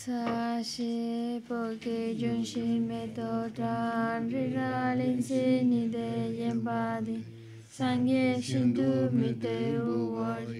Sashi porque yunshi meto tram rira sí, ni de mite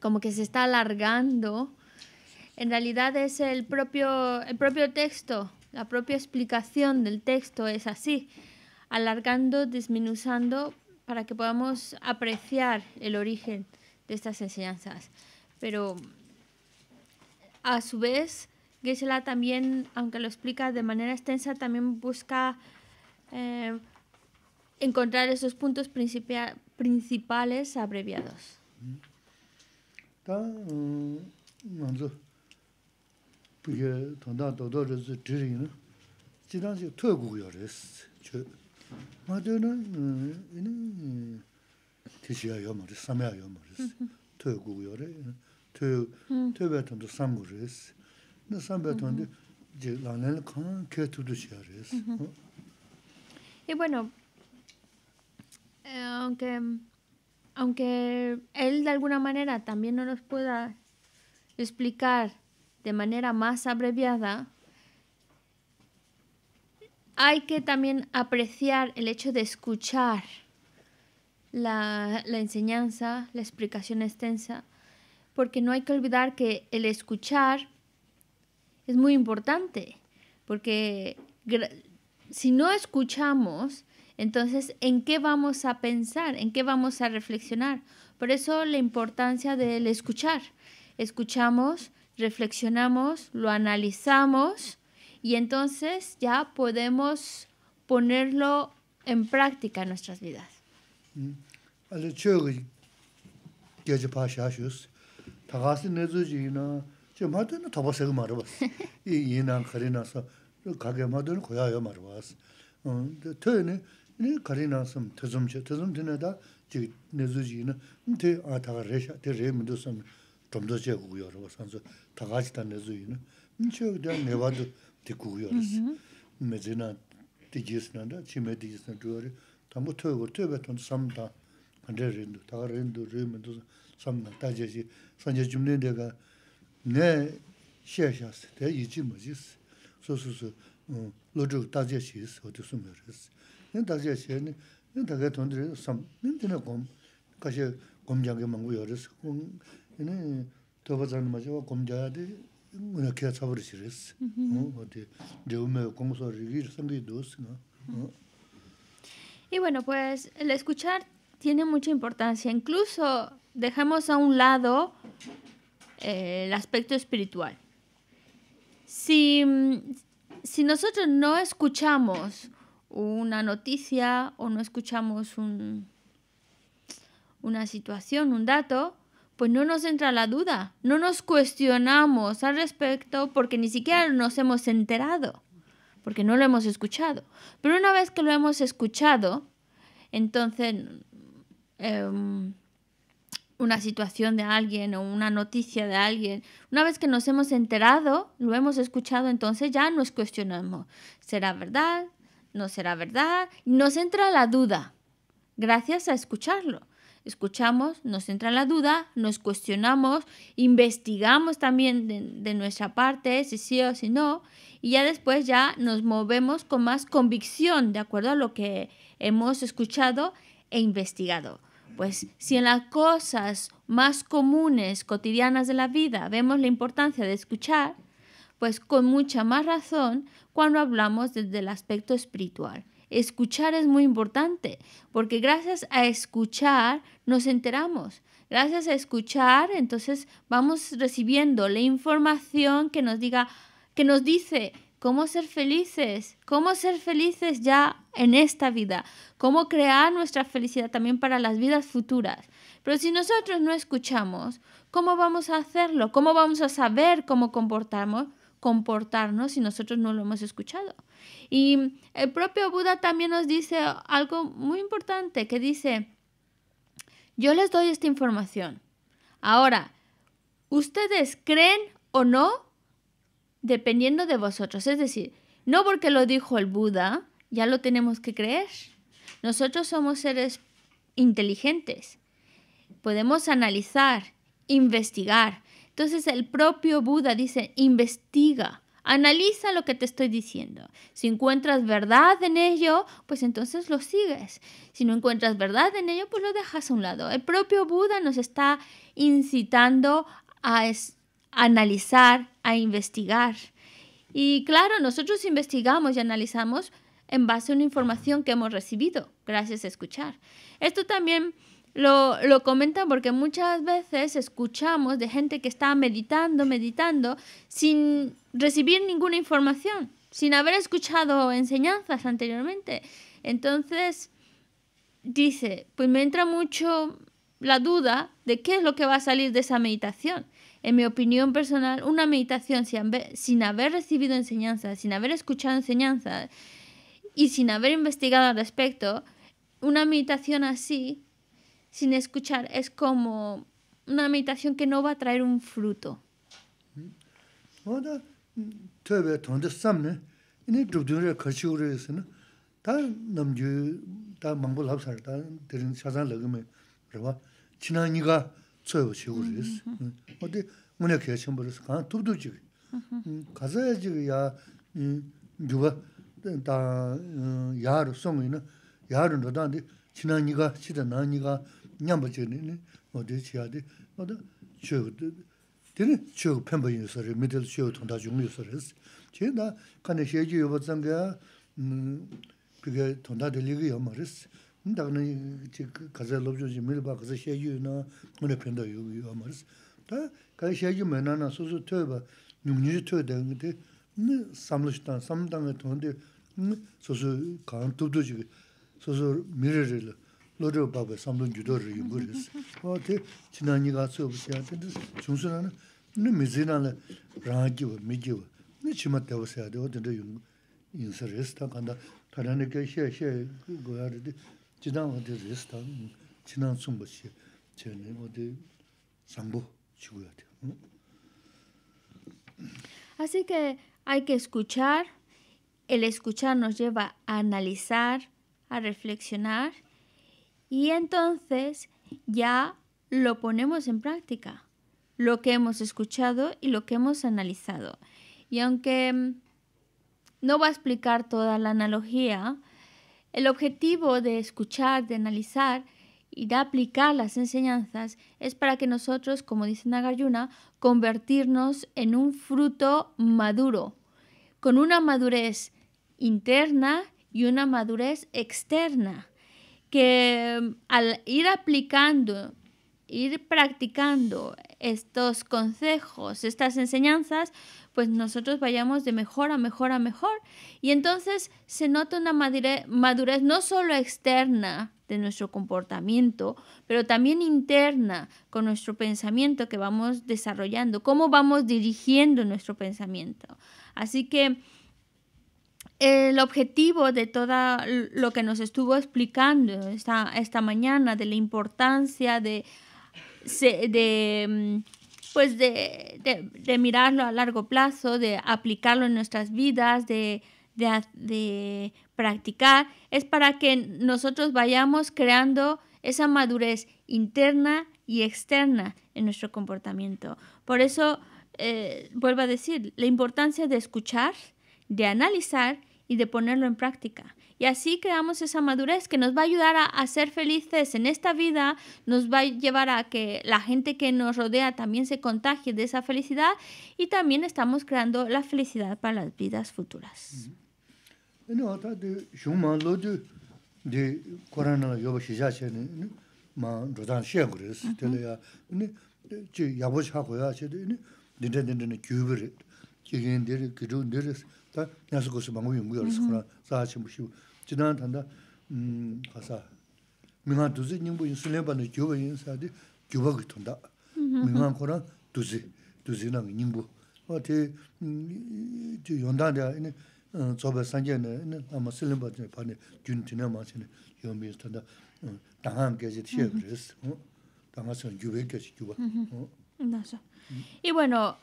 como que se está alargando, en realidad es el propio, el propio texto, la propia explicación del texto es así, alargando, disminuyendo para que podamos apreciar el origen de estas enseñanzas. Pero a su vez, geshe también, aunque lo explica de manera extensa, también busca eh, encontrar esos puntos principales abreviados. Mm. Tā ngā dzō pīkē tōndā tōdō rī dzō dhī rī nā, jī dāng jī tō gu gu yō rī sī chū. Mā dhī nā, inī tī shī bueno, aunque... aunque él de alguna manera también no nos pueda explicar de manera más abreviada, hay que también apreciar el hecho de escuchar la, enseñanza, la explicación extensa, porque no hay que olvidar que el escuchar es muy importante, porque si no escuchamos, entonces, ¿en qué vamos a pensar? ¿En qué vamos a reflexionar? Por eso la importancia del escuchar. Escuchamos, reflexionamos, lo analizamos y entonces ya podemos ponerlo en práctica en nuestras vidas. ni kari nasam tazum che, tazum tina da jik nizu ji ina, ni te a taga resha, te re mi dusam tomdo che guguyo rwa, sanso taga jita nizu ina, ni che da neva du te guguyo rwas. Me zina di jisna da, chi me di jisna duwa re, tambo taga ga, si, si, yin dajiya xie ni, yin dajiya tondiri sam, yin dina gom, kaxi gomjaagi mangu yoris, yin toba zan maji wa gomjaadi nguna kia tsabari xiris, odi dewu me gongso rigi sangi dos. Y bueno, pues el escuchar tiene mucha importancia, incluso dejamos a un lado eh, el aspecto espiritual. Si, si nosotros no escuchamos una noticia o no escuchamos un, una situación, un dato, pues no nos entra la duda, no nos cuestionamos al respecto porque ni siquiera nos hemos enterado, porque no lo hemos escuchado. Pero una vez que lo hemos escuchado, entonces em, una situación de alguien o una noticia de alguien, una vez que nos hemos enterado, lo hemos escuchado, entonces ya nos cuestionamos, ¿será verdad? no será verdad. Nos entra la duda gracias a escucharlo. Escuchamos, nos entra la duda, nos cuestionamos, investigamos también de, nuestra parte si sí o si no, y ya después ya nos movemos con más convicción de acuerdo a lo que hemos escuchado e investigado. Pues si en las cosas más comunes, cotidianas de la vida, vemos la importancia de escuchar, pues con mucha más razón cuando hablamos desde el aspecto espiritual. Escuchar es muy importante, porque gracias a escuchar nos enteramos. Gracias a escuchar, entonces vamos recibiendo la información que nos diga, que nos dice cómo ser felices, cómo ser felices ya en esta vida, cómo crear nuestra felicidad también para las vidas futuras. Pero si nosotros no escuchamos, ¿cómo vamos a hacerlo? ¿Cómo vamos a saber cómo comportarnos? comportarnos si nosotros no lo hemos escuchado. Y el propio Buda también nos dice algo muy importante que dice, yo les doy esta información. Ahora, ustedes creen o no, dependiendo de vosotros. Es decir, no porque lo dijo el Buda, ya lo tenemos que creer. Nosotros somos seres inteligentes. Podemos analizar, investigar, entonces el propio Buda dice, investiga, analiza lo que te estoy diciendo. Si encuentras verdad en ello, pues entonces lo sigues. Si no encuentras verdad en ello, pues lo dejas a un lado. El propio Buda nos está incitando a, analizar, a investigar. Y claro, nosotros investigamos y analizamos en base a una información que hemos recibido, gracias a escuchar. Esto también lo, lo comentan porque muchas veces escuchamos de gente que está meditando, meditando, sin recibir ninguna información, sin haber escuchado enseñanzas anteriormente. Entonces, dice, pues me entra mucho la duda de qué es lo que va a salir de esa meditación. En mi opinión personal, una meditación sin haber recibido enseñanzas, sin haber escuchado enseñanzas y sin haber investigado al respecto, una meditación así sin escuchar. Es como una meditación que no va a traer un fruto. Mm. Mm, nyamba chigani, wadi chigadi, wadi chogu, dini chogu penpa yin sari, midil chogu tongda yungu yin sari. Chigani da, kani xeji yobo zangaya, piga tongda di ligi yama riz. Nda kani chig kaza lobchonsi midiba kaza xeji yina, wani penda yungu yama riz. Da, kani di, samlishtan, miririli. Así que hay que escuchar, el escuchar nos lleva a analizar, a reflexionar y entonces ya lo ponemos en práctica, lo que hemos escuchado y lo que hemos analizado. Y aunque mm, no va a explicar toda la analogía, el objetivo de escuchar, de analizar y de aplicar las enseñanzas es para que nosotros, como dice Nagarjuna, convertirnos en un fruto maduro, con una madurez interna y una madurez externa que al ir aplicando, ir practicando estos consejos, estas enseñanzas, pues nosotros vayamos de mejor a mejor a mejor. Y entonces se nota una madurez, no solo externa de nuestro comportamiento, pero también interna con nuestro pensamiento que vamos desarrollando, cómo vamos dirigiendo nuestro pensamiento. Así que el objetivo de todo lo que nos estuvo explicando esta, esta mañana, de la importancia de, mm, pues de, mirarlo a largo plazo, de aplicarlo en nuestras vidas, de, practicar, es para que nosotros vayamos creando esa madurez interna y externa en nuestro comportamiento. Por eso, eh, vuelvo a decir, la importancia de escuchar, de analizar y de ponerlo en práctica. Y así creamos esa madurez que nos va a ayudar a, ser felices en esta vida, nos va a llevar a que la gente que nos rodea también se contagie de esa felicidad y también estamos creando la felicidad para las vidas futuras. 다 냐스 고스 방금 연구 열어서 그러나 사실 무시 지난 단다 음 가사 민아 두지 님부 인슬레 교바 인사디 교바 그톤다 민아 코라 두지 두지나 님부 어디 저 연단데 이네 저번 산재네 이네 아마 슬림 버전에 반에 균티나 마시네 연비스탄다 당한 함께지 티에 그랬어 어 당하서 유백까지 주봐 어 나서 이 bueno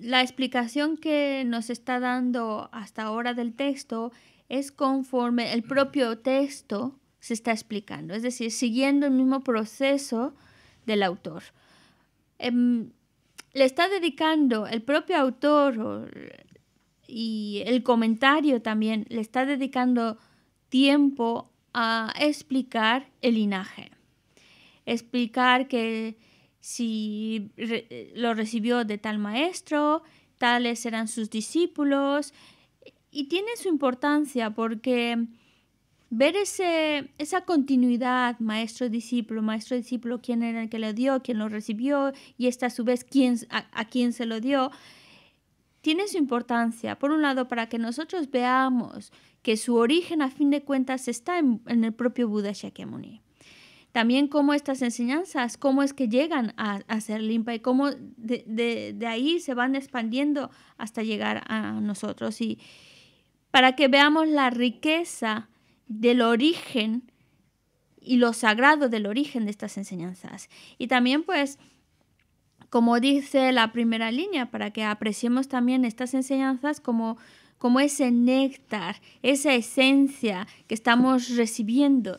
la explicación que nos está dando hasta ahora del texto es conforme el propio texto se está explicando, es decir, siguiendo el mismo proceso del autor. Em, le está dedicando el propio autor y el comentario también, le está dedicando tiempo a explicar el linaje, explicar que si eh, lo recibió de tal maestro, tales eran sus discípulos. Y tiene su importancia porque ver esa continuidad, maestro-discípulo, maestro-discípulo, quién era el que le dio, quién lo recibió y esta a su vez quién, a, quién se lo dio, tiene su importancia. Por un lado, para que nosotros veamos que su origen a fin de cuentas está en, en el propio Buda Shakyamuni. También cómo estas enseñanzas, cómo es que llegan a, ser limpias y cómo de, ahí se van expandiendo hasta llegar a nosotros. Y para que veamos la riqueza del origen y lo sagrado del origen de estas enseñanzas. Y también pues como dice la primera línea, para que apreciemos también estas enseñanzas como ese néctar, esa esencia que estamos recibiendo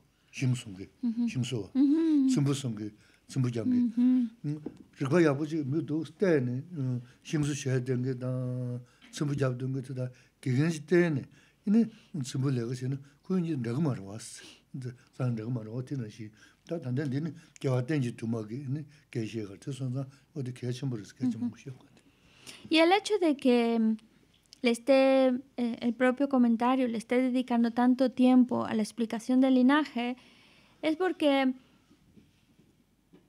심숨게 심소 심부숨게 심부장게 그거 야부지 묘도 스테네 심수 셔야 되는 게다 심부 잡던 것도 다 때네 이네 심불 내가 세는 내가 말 왔어 근데 사람 내가 말 어떻게 다 단단 되는 겨와 된지 두마게 이네 개시가 됐어 나 어디 개침부를 개침 먹고 싶어 예라체데케 le esté, eh, el propio comentario le esté dedicando tanto tiempo a la explicación del linaje, es porque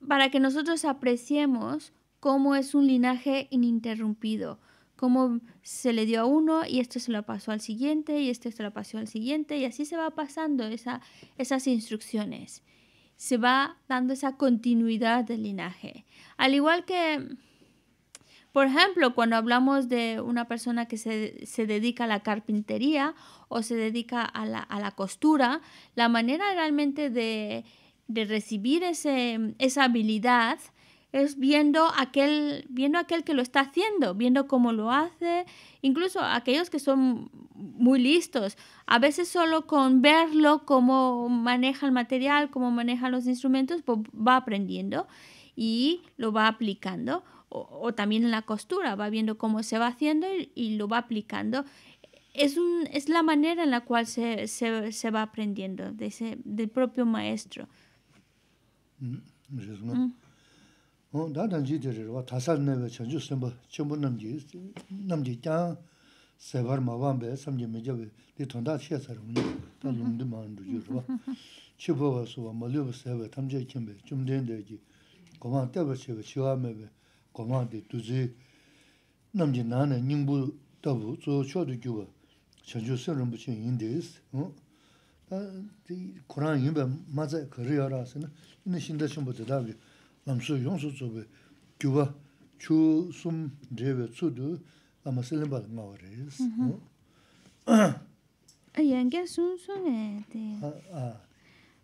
para que nosotros apreciemos cómo es un linaje ininterrumpido, cómo se le dio a uno y esto se lo pasó al siguiente y este se lo pasó al siguiente y así se va pasando esas instrucciones. Se va dando esa continuidad del linaje. Al igual que por ejemplo, cuando hablamos de una persona que se, se dedica a la carpintería o se dedica a la, a la costura, la manera realmente de, de recibir ese, esa habilidad es viendo aquel, viendo aquel que lo está haciendo, viendo cómo lo hace, incluso aquellos que son muy listos. A veces solo con verlo, cómo maneja el material, cómo maneja los instrumentos, pues va aprendiendo y lo va aplicando o, también en la costura, va viendo cómo se va haciendo y, lo va aplicando. Es, un, es la manera en la cual se, va aprendiendo de del propio maestro. gomaa di duzi namji nana nyingbu tabu zo shodu gyuwa chanchu sen rumbu chen yindi isi. Di Kur'an yinba maza kari yara asi na ina shinda shimbu tadabi lamsu yonsu zubi gyuwa chu sum dhewe e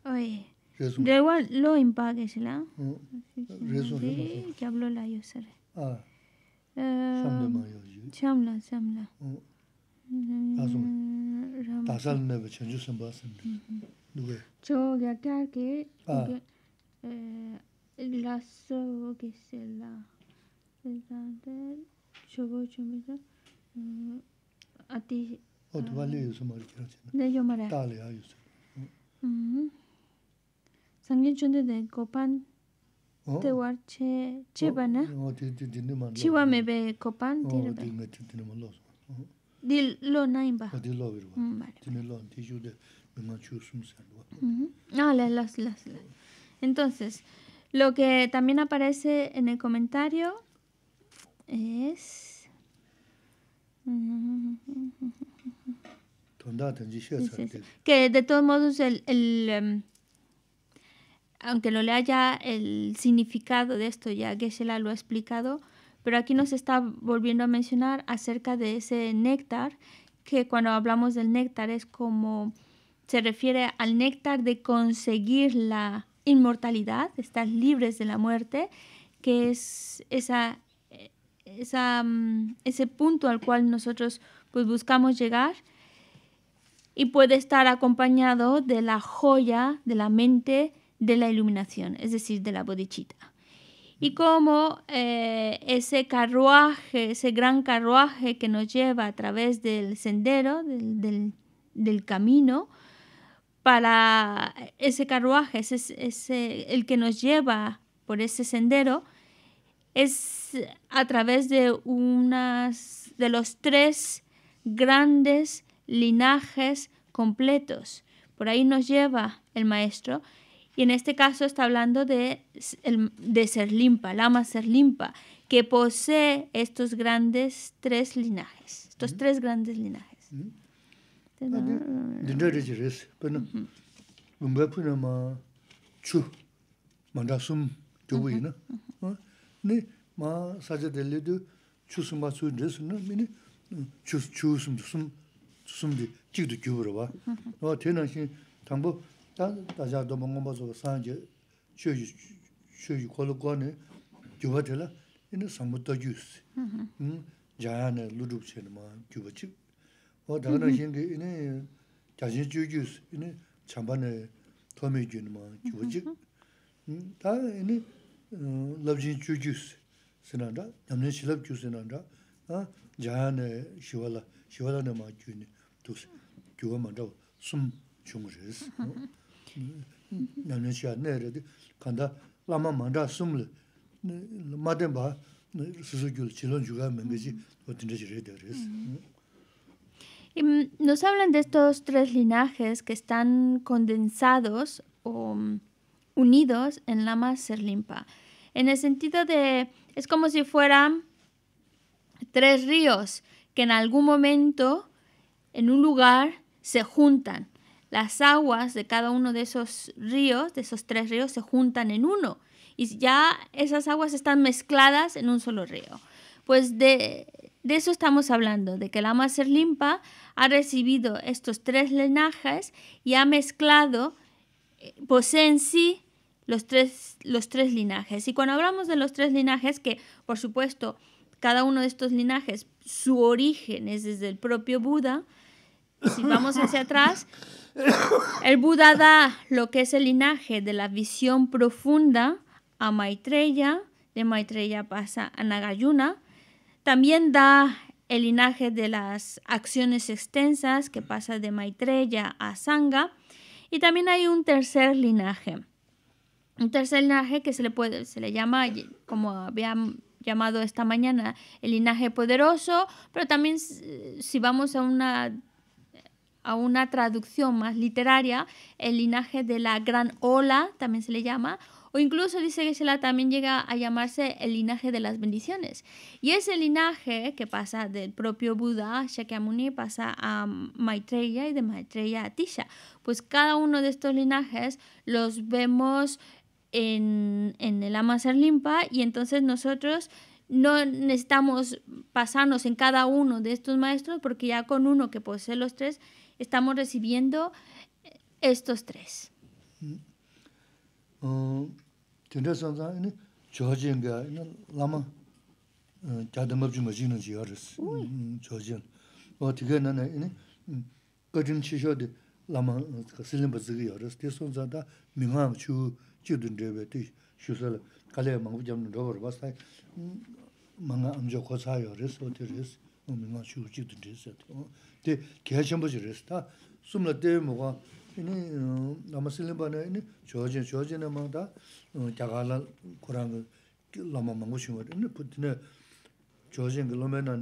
Oye. resum de wa lo impage si la hmm. resum de que hablo la yo ser ah cham la cham la azum ta sal ne be chenju sen basen hmm, hmm. ah. eh, de duwe cho ya kar ke eh la so que se la zante cho go cho me yo mare tale ayo de copan war oh. este che oh, lo oh, ah, mm, ah, entonces lo que también aparece en el comentario es que de todos modos el em, aunque lo lea ya el significado de esto, ya Geshe-la lo ha explicado, pero aquí nos está volviendo a mencionar acerca de ese néctar, que cuando hablamos del néctar es como se refiere al néctar de conseguir la inmortalidad, estar libres de la muerte, que es esa, mm, ese punto al cual nosotros pues, buscamos llegar y puede estar acompañado de la joya de la mente de la iluminación, es decir, de la bodichita. Y como eh, ese carruaje, ese gran carruaje que nos lleva a través del sendero, del, camino, para ese carruaje, ese, el que nos lleva por ese sendero, es a través de unas de los tres grandes linajes completos. Por ahí nos lleva el maestro y en este caso está hablando de, de Serlimpa, Lama limpa, que posee estos grandes tres linajes, estos tres grandes linajes. Tā yā tō mōnggō mbā sō wa sāñi yé shō yī, shō yī kholokwō nē gyō bā tēlā, yī nē sāṅgbō tō yū sī. Mmm. Jāyā nē lūdhūp chéni maa gyō bā chik. O tā nā yī yī nē, yā yī yī yū yī yī yī nē Tā nos hablan de estos tres linajes que están condensados o mm, unidos en la Lama Serlimpa. En el sentido de, es como si fueran tres ríos que en algún momento, en un lugar, se juntan las aguas de cada uno de esos ríos, de esos tres ríos, se juntan en uno y ya esas aguas están mezcladas en un solo río. Pues de, eso estamos hablando, de que la Maser Limpa ha recibido estos tres linajes y ha mezclado, eh, posee en sí los tres, los tres linajes. Y cuando hablamos de los tres linajes, que por supuesto cada uno de estos linajes, su origen es desde el propio Buda, si vamos hacia atrás, el Buda da lo que es el linaje de la visión profunda a Maitreya, de Maitreya pasa a Nagayuna. También da el linaje de las acciones extensas que pasa de Maitreya a Sanga, Y también hay un tercer linaje. Un tercer linaje que se le, puede, se le llama, como había llamado esta mañana, el linaje poderoso, pero también eh, si vamos a una a una traducción más literaria, el linaje de la gran ola también se le llama, o incluso dice que se la también llega a llamarse el linaje de las bendiciones. Y ese linaje que pasa del propio Buda, Shakyamuni, pasa a Maitreya y de Maitreya a Tisha. Pues cada uno de estos linajes los vemos en, en el Amasar Limpa y entonces nosotros no necesitamos pasarnos en cada uno de estos maestros porque ya con uno que posee los tres estamos recibiendo estos tres. mi ngā shū chīk tu ndrī sā tī, 때 뭐가 chāmbu chī rī sā, tā sūm lā tēvī mō gā, inī nāma sī līmbā nā, inī chō chīn, chō chīn nā mā tā, kia gā lā kūrāng 좀 mā māngu shī ngā rī, inī pū tī nā, chō chīn kī lō mē nā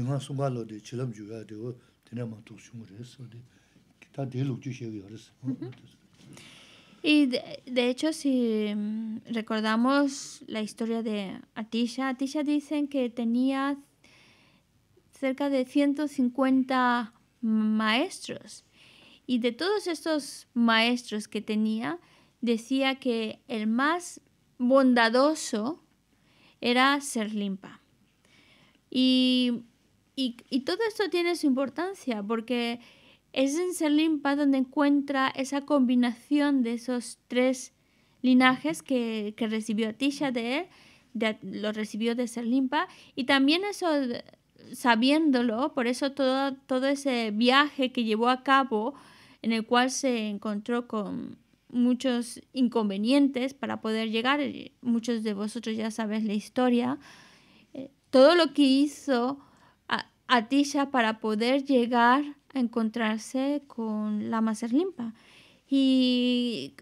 nā, inī bē Y de, hecho, si mm, recordamos la historia de Atisha, Atisha dicen que tenía cerca de 150 maestros. Y de todos estos maestros que tenía, decía que el más bondadoso era ser limpa. y, y todo esto tiene su importancia, porque es en Serlimpa donde encuentra esa combinación de esos tres linajes que, recibió Atisha de él, lo recibió de Serlimpa, y también eso, sabiéndolo, por eso todo, todo ese viaje que llevó a cabo, en el cual se encontró con muchos inconvenientes para poder llegar, muchos de vosotros ya sabéis la historia, eh, todo lo que hizo Atisha para poder llegar a encontrarse con la Limpa. ¿Y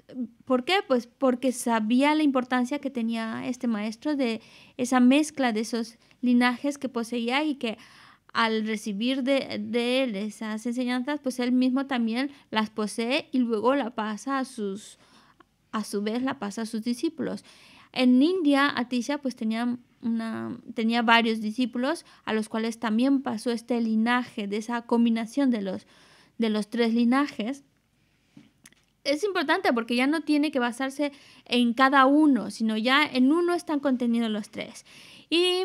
por qué? Pues porque sabía la importancia que tenía este maestro de esa mezcla de esos linajes que poseía y que al recibir de, de, él esas enseñanzas, pues él mismo también las posee y luego la pasa a sus, a su vez la pasa a sus discípulos. En India, Atisha pues tenía tenía varios discípulos a los cuales también pasó este linaje, de esa combinación de los, de los tres linajes. Es importante porque ya no tiene que basarse en cada uno, sino ya en uno están contenidos los tres. Y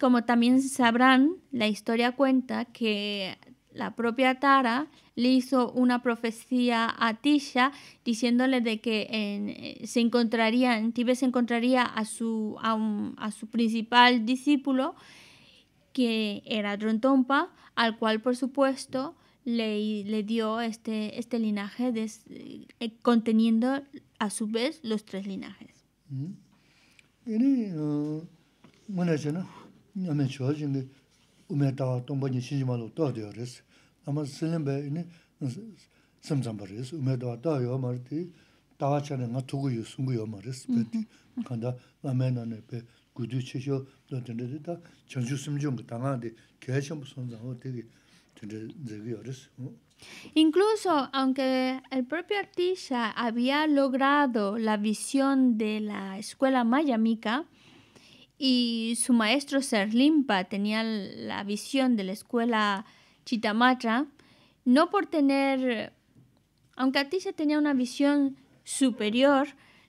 como también sabrán, la historia cuenta que la propia Tara le hizo una profecía a Tisha diciéndole de que eh, se encontraría, en Tibet se encontraría a su, a, su principal discípulo, que era Drontompa, al cual por supuesto le, dio este, este linaje, eh, conteniendo a su vez los tres linajes. Mm-hmm. Uh, Incluso aunque el propio artista había logrado la visión de la escuela mayamica y su maestro Serlimpa tenía la visión de la escuela. Chitamatra, no por tener, aunque a se tenía una visión superior,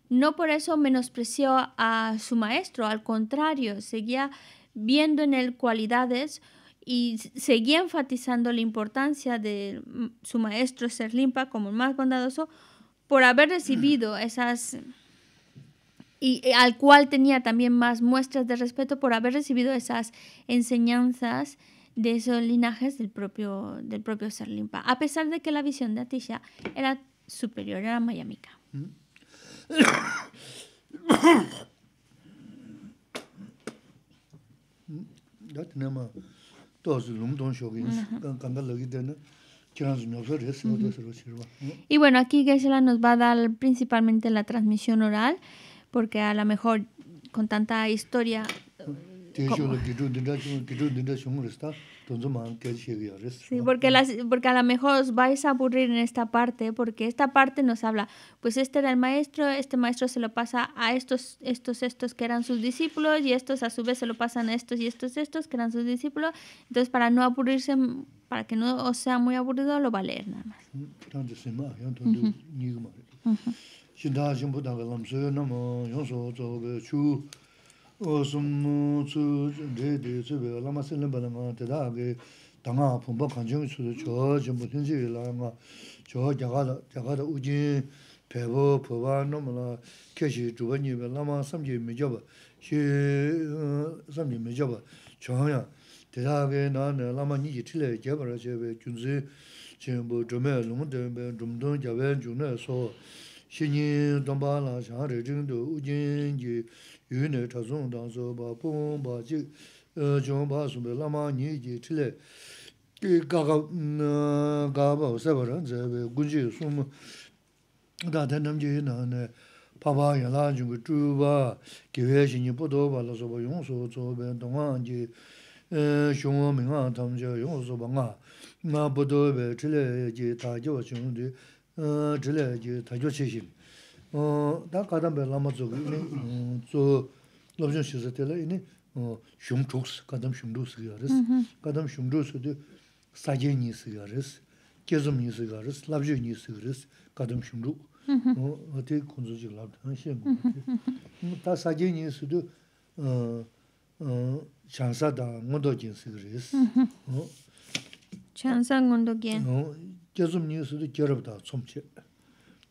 no por eso menospreció a su maestro, al contrario, seguía viendo en él cualidades y seguía enfatizando la importancia de su maestro ser limpa, como el más bondadoso por haber recibido mm. esas y eh, al cual tenía también más muestras de respeto por haber recibido esas enseñanzas de esos linajes del propio, del propio ser limpa, a pesar de que la visión de Atisha era superior a la mayamica. Y bueno, aquí geshe nos va a dar principalmente la transmisión oral, porque a lo mejor con tanta historia Sí, porque, porque a lo mejor os vais a aburrir en esta parte, porque esta parte nos habla, pues este era el maestro, este maestro se lo pasa a estos, estos, estos que eran sus discípulos, y estos a su vez se lo pasan a estos y estos, estos que eran sus discípulos. Entonces, para no aburrirse, para que no os sea muy aburrido, lo va a leer nada más. Mm, Osum tsú uh, ch'un t'é t'é tsú v'é l'amá s'é l'enpa d'a ngá t'é tá'á k'é d'a ngá p'unpa k'an ch'un k'é tsú t'é ch'o ch'enpo t'é ts'é v'é l'a ngá ch'o t'é k'á t'é k'á t'é u jín p'é p'o p'o pa n'omá yuné chazón dáng zó bá póng bá chí chóng bá sún bé lámá ní chí chí lé dā kādāmbay lāma dzogu inī, dzō lopchōng shirza tēla inī shūm chūks, kādāmb shūm chūks gā rīs, kādāmb shūm chūks dī sāgyē nī sī gā rīs, kēzum nī sī gā rīs, 어 nī sī gā rīs, kādāmb shūm chūk, tē kūndzō jī Tā nī chānsā dā ngondō nī dā chē.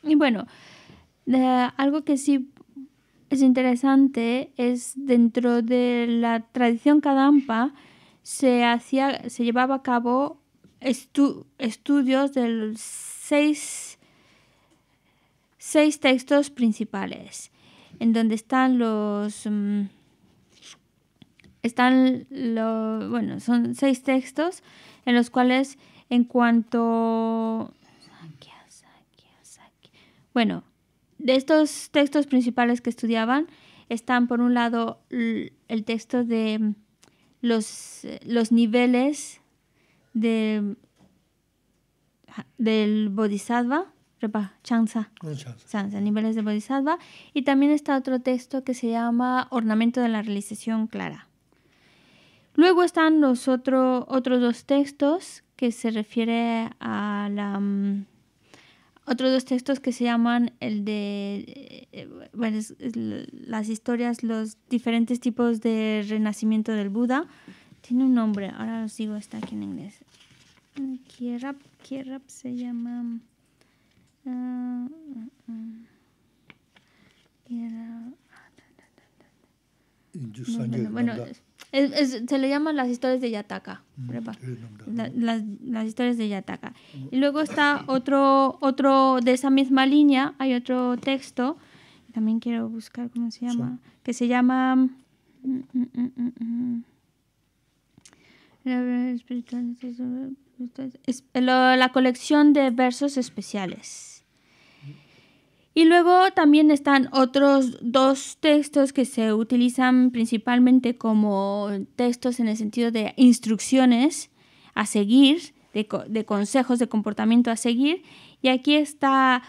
Y bueno, algo que sí es interesante es dentro de la tradición Kadampa se, hacía, se llevaba a cabo estudios de seis, seis, textos principales, en donde están los... Mm, están los, bueno, son seis textos en los cuales en cuanto... Bueno, de estos textos principales que estudiaban están, por un lado, el texto de mm, los, los niveles del bodhisattva, chanza, niveles de bodhisattva, y también está otro texto que se llama Ornamento de la Realización Clara. Luego están los otros dos textos que se refiere a la... Mm, otros dos textos que se llaman el de eh, eh, las historias, los diferentes tipos de renacimiento del Buda. Tiene un nombre, ahora os digo, está aquí en inglés. Mm, Kierap, se llama. Ah, ah, ah. bueno, se le llaman las historias de Yataka. Mm, las, historias de Yataka. Mm. Y luego está otro, otro de esa misma línea, hay otro texto, también quiero buscar cómo se llama, que se llama... la colección de versos especiales. Y luego también están otros dos textos que se utilizan principalmente como textos en el sentido de instrucciones a seguir, de, consejos de comportamiento a seguir. Y aquí está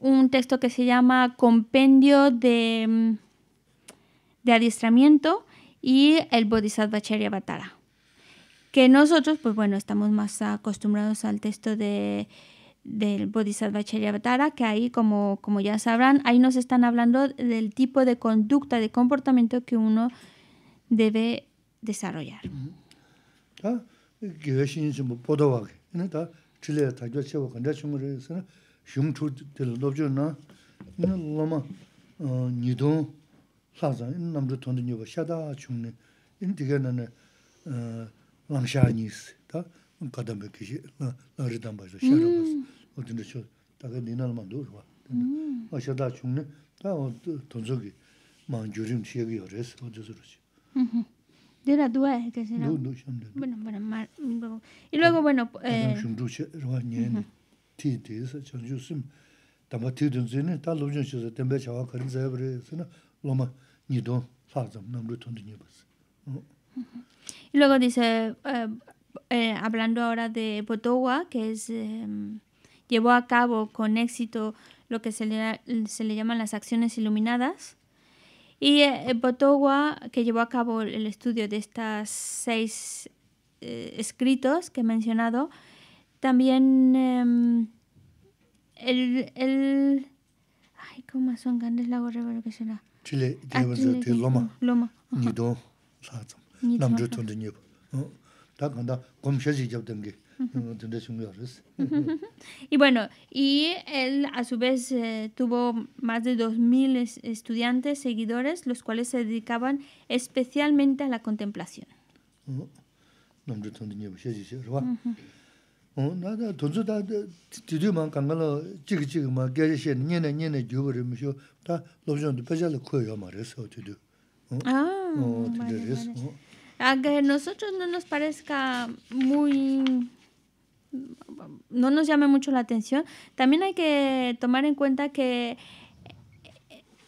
un texto que se llama Compendio de, mm, de Adiestramiento y el Bodhisattva Charyavatara. Que nosotros, pues bueno, estamos más acostumbrados al texto de del Bodhisattva Charyavatara, que ahí, como, como ya sabrán, ahí nos están hablando del tipo de conducta, de comportamiento que uno debe desarrollar kadambe kishi nari Bueno, bueno, Y luego, bueno... Y luego dice... Eh, eh, hablando ahora de Botowa, que es, em, llevó a cabo con éxito lo que se le, se le llaman las acciones iluminadas. Y eh, que llevó a cabo el estudio de estas seis eh, escritos que he mencionado, también em, el, el, Ay, ¿cómo son grandes lagos lo que será? Ah, Chile, Loma. Loma. Nido, y bueno, y él a su vez eh, tuvo más de 2.000 estudiantes, seguidores, los cuales se dedicaban especialmente a la contemplación aunque a nosotros no nos parezca muy no nos llame mucho la atención, también hay que tomar en cuenta que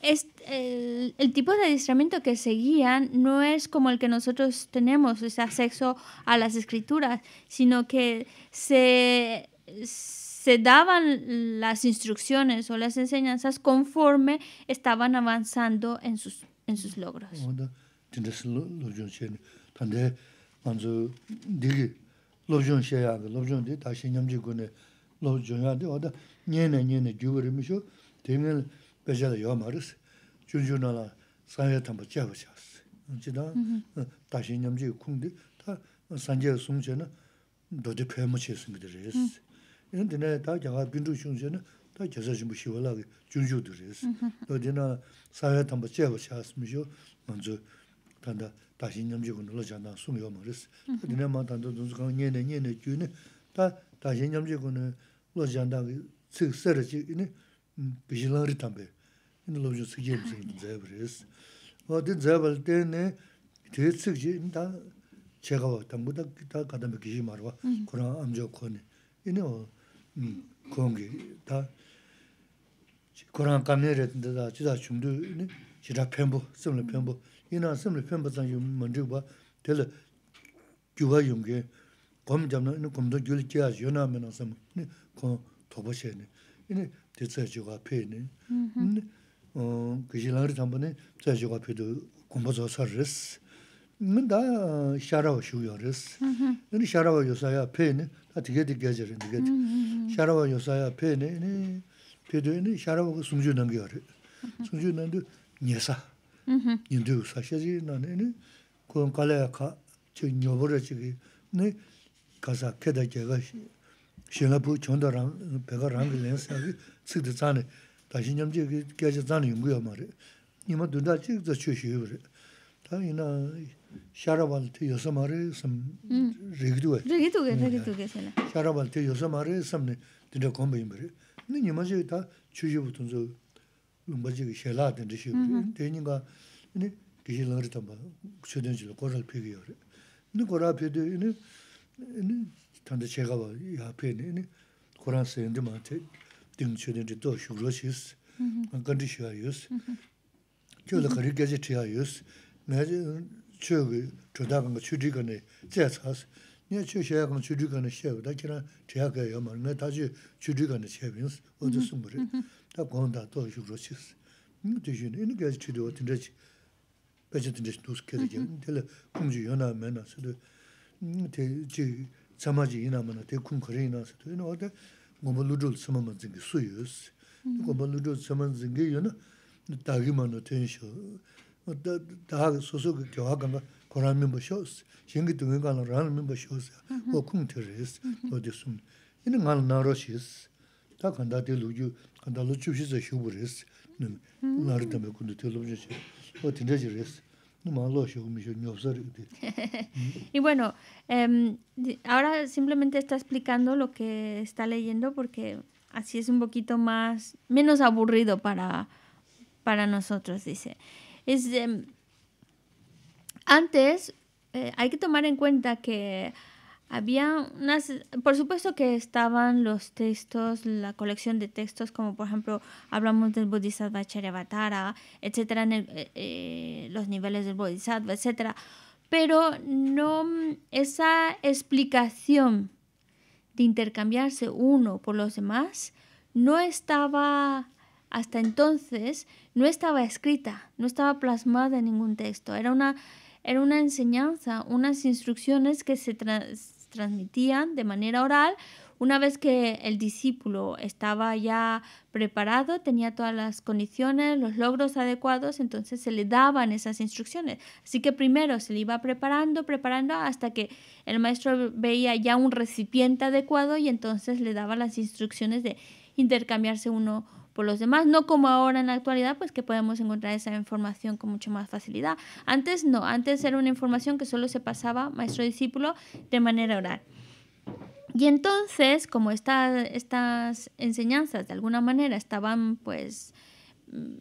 el, tipo de adiestramiento que seguían no es como el que nosotros tenemos, ese acceso a las escrituras, sino que se, se daban las instrucciones o las enseñanzas conforme estaban avanzando en sus, en sus logros. 근데 먼저 되게 로존 셔야 돼. 로존 돼. 다시 냠지 군에 로존야 돼. 어디 녀네 녀네 주버리면서 되면 배자도 요 말스. 사회탐 사회 담보 잡으셨어. 진짜 다시 냠지 군데 다 산제 숨제는 도대 폐무치에서 그들이었어. 근데 내가 다 제가 빈도 중심에는 다 제사 좀 쉬월하게 준주들이었어. 너 지나 사회 담보 잡으셨으면서 먼저 tanda dashi nyamji gu nula chandang sung yo ma res. Dine ma tanda dunzu kanga nye ne nye ne gyu ne, ta dashi nyamji gu nula chandang tsik sara chik ini bishi lang ri tambe. Ini lobyo tsik yem tsik ini zayab res. O di zayab tsik chi ini ta ta marwa, Ini o kongi, ta 이나 심을 펜바자 요 먼저 봐. 될 규화 용게 검 잡는 이 검도 줄지야 요나면 섬. 그 도보셔네. 이네 대체주가 폐네. 어 그지랑을 담보네 대체주가 폐도 공부서 서르스. 민다 샤라오 쇼요르스. 이네 샤라오 요사야 폐네. 다 되게 되게 저리 되게. 샤라오 요사야 폐네. 이네 폐도 이네 샤라오가 숨주 넘겨. 숨주 넘겨. 녀사. Mm-hmm. yindu 인도 xa xa xa yi na nani, kuwa nka layaka, chay nyo borra xa xa xa, kasa xe da xe xa xe, xe nabu, chonda ra, peka ra nga xe xa xa xe, cikda tsa nai, da yungu ya ma nima dunda ta ma mm. mm. ma mbajiga shaylaa dhin dhishiyo dhiyo. Dhiyo nga, ini, gishi langri tamba, kshudin zhilo, koral pigi yore. Ini koral pigi, ini, ini, tanda chegaba ya pigi, ini, koran sayandi maa te, dhin kshudin dhi do shugro shiis, gandhi shiwa yus, kyo dha kari gaji tiya yus, maa chiyo gu, chodha kanga chudri kani, zaya tsaas, niya chiyo 다 kuandaa 또 shi roshi isi. Tishiyini, ini kaya chidi wathin rechi pecha tindesh tooskele kya, tele kumji yonaa maayanaa sido, niti chi tsamaji inaa maanaa, tei kumkari inaa sido, ino oda, ngoba lujol tsamama zingi suyoo isi. Ngoba lujol tsamama zingi yonaa, dagi y bueno em, ahora simplemente está explicando lo que está leyendo porque así es un poquito más menos aburrido para para nosotros dice es em, antes eh, hay que tomar en cuenta que había unas, por supuesto que estaban los textos, la colección de textos, como por ejemplo hablamos del Bodhisattva Charyavatara, etcétera, eh, eh, los niveles del Bodhisattva, etcétera, pero no esa explicación de intercambiarse uno por los demás no estaba hasta entonces no estaba escrita, no estaba plasmada en ningún texto, era una era una enseñanza, unas instrucciones que se, transmitían de manera oral. Una vez que el discípulo estaba ya preparado, tenía todas las condiciones, los logros adecuados, entonces se le daban esas instrucciones. Así que primero se le iba preparando, preparando hasta que el maestro veía ya un recipiente adecuado y entonces le daba las instrucciones de intercambiarse uno los demás, no como ahora en la actualidad, pues que podemos encontrar esa información con mucho más facilidad. Antes no, antes era una información que solo se pasaba maestro-discípulo de manera oral. Y entonces, como está estas enseñanzas de alguna manera estaban, pues, mm,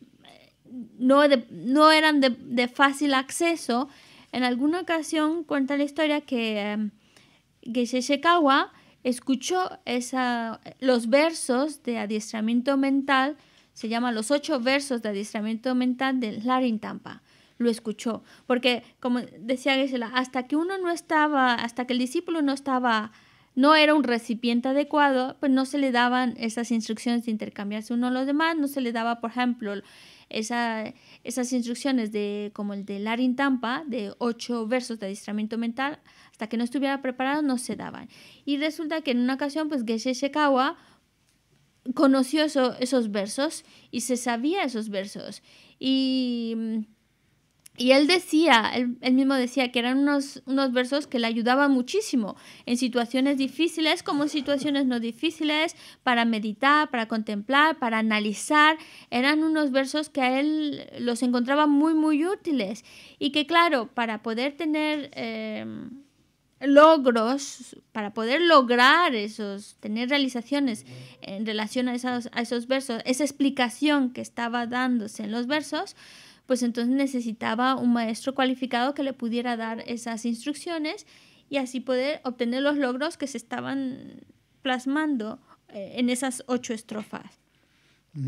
no, eran de, fácil acceso, en alguna ocasión cuenta la historia que, eh, que escuchó esa, los versos de adiestramiento mental, se llaman los ocho versos de adiestramiento mental de Larin Tampa. Lo escuchó, porque como decía Gisela, hasta que uno no estaba, hasta que el discípulo no estaba, no era un recipiente adecuado, pues no se le daban esas instrucciones de intercambiarse uno a los demás, no se le daba, por ejemplo, esa, esas instrucciones de como el de Larin Tampa, de ocho versos de adiestramiento mental, hasta que no estuviera preparado no se daban. Y resulta que en una ocasión, pues Geshe Shekawa conoció esos versos y se sabía esos versos. Y, y él decía, él, mismo decía que eran unos, unos versos que le ayudaban muchísimo en situaciones difíciles como en situaciones no difíciles, para meditar, para contemplar, para analizar. Eran unos versos que a él los encontraba muy, muy útiles. Y que claro, para poder tener... Eh, logros, para poder lograr esos, tener realizaciones en relación a esos, versos, esa explicación que estaba dándose en los versos, pues entonces necesitaba un maestro cualificado que le pudiera dar esas instrucciones y así poder obtener los logros que se estaban plasmando eh, en esas ocho estrofas.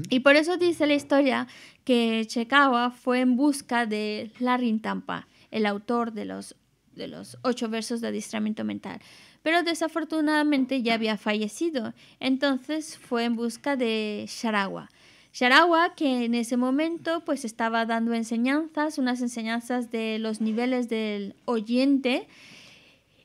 Y por eso dice la historia que Chekawa fue en busca de Larin Tampa, el autor de los de los ocho versos de adiestramiento mental. Pero desafortunadamente ya había fallecido. Entonces fue en busca de Sharawa. Sharawa, que en ese momento pues estaba dando enseñanzas, unas enseñanzas de los niveles del oyente.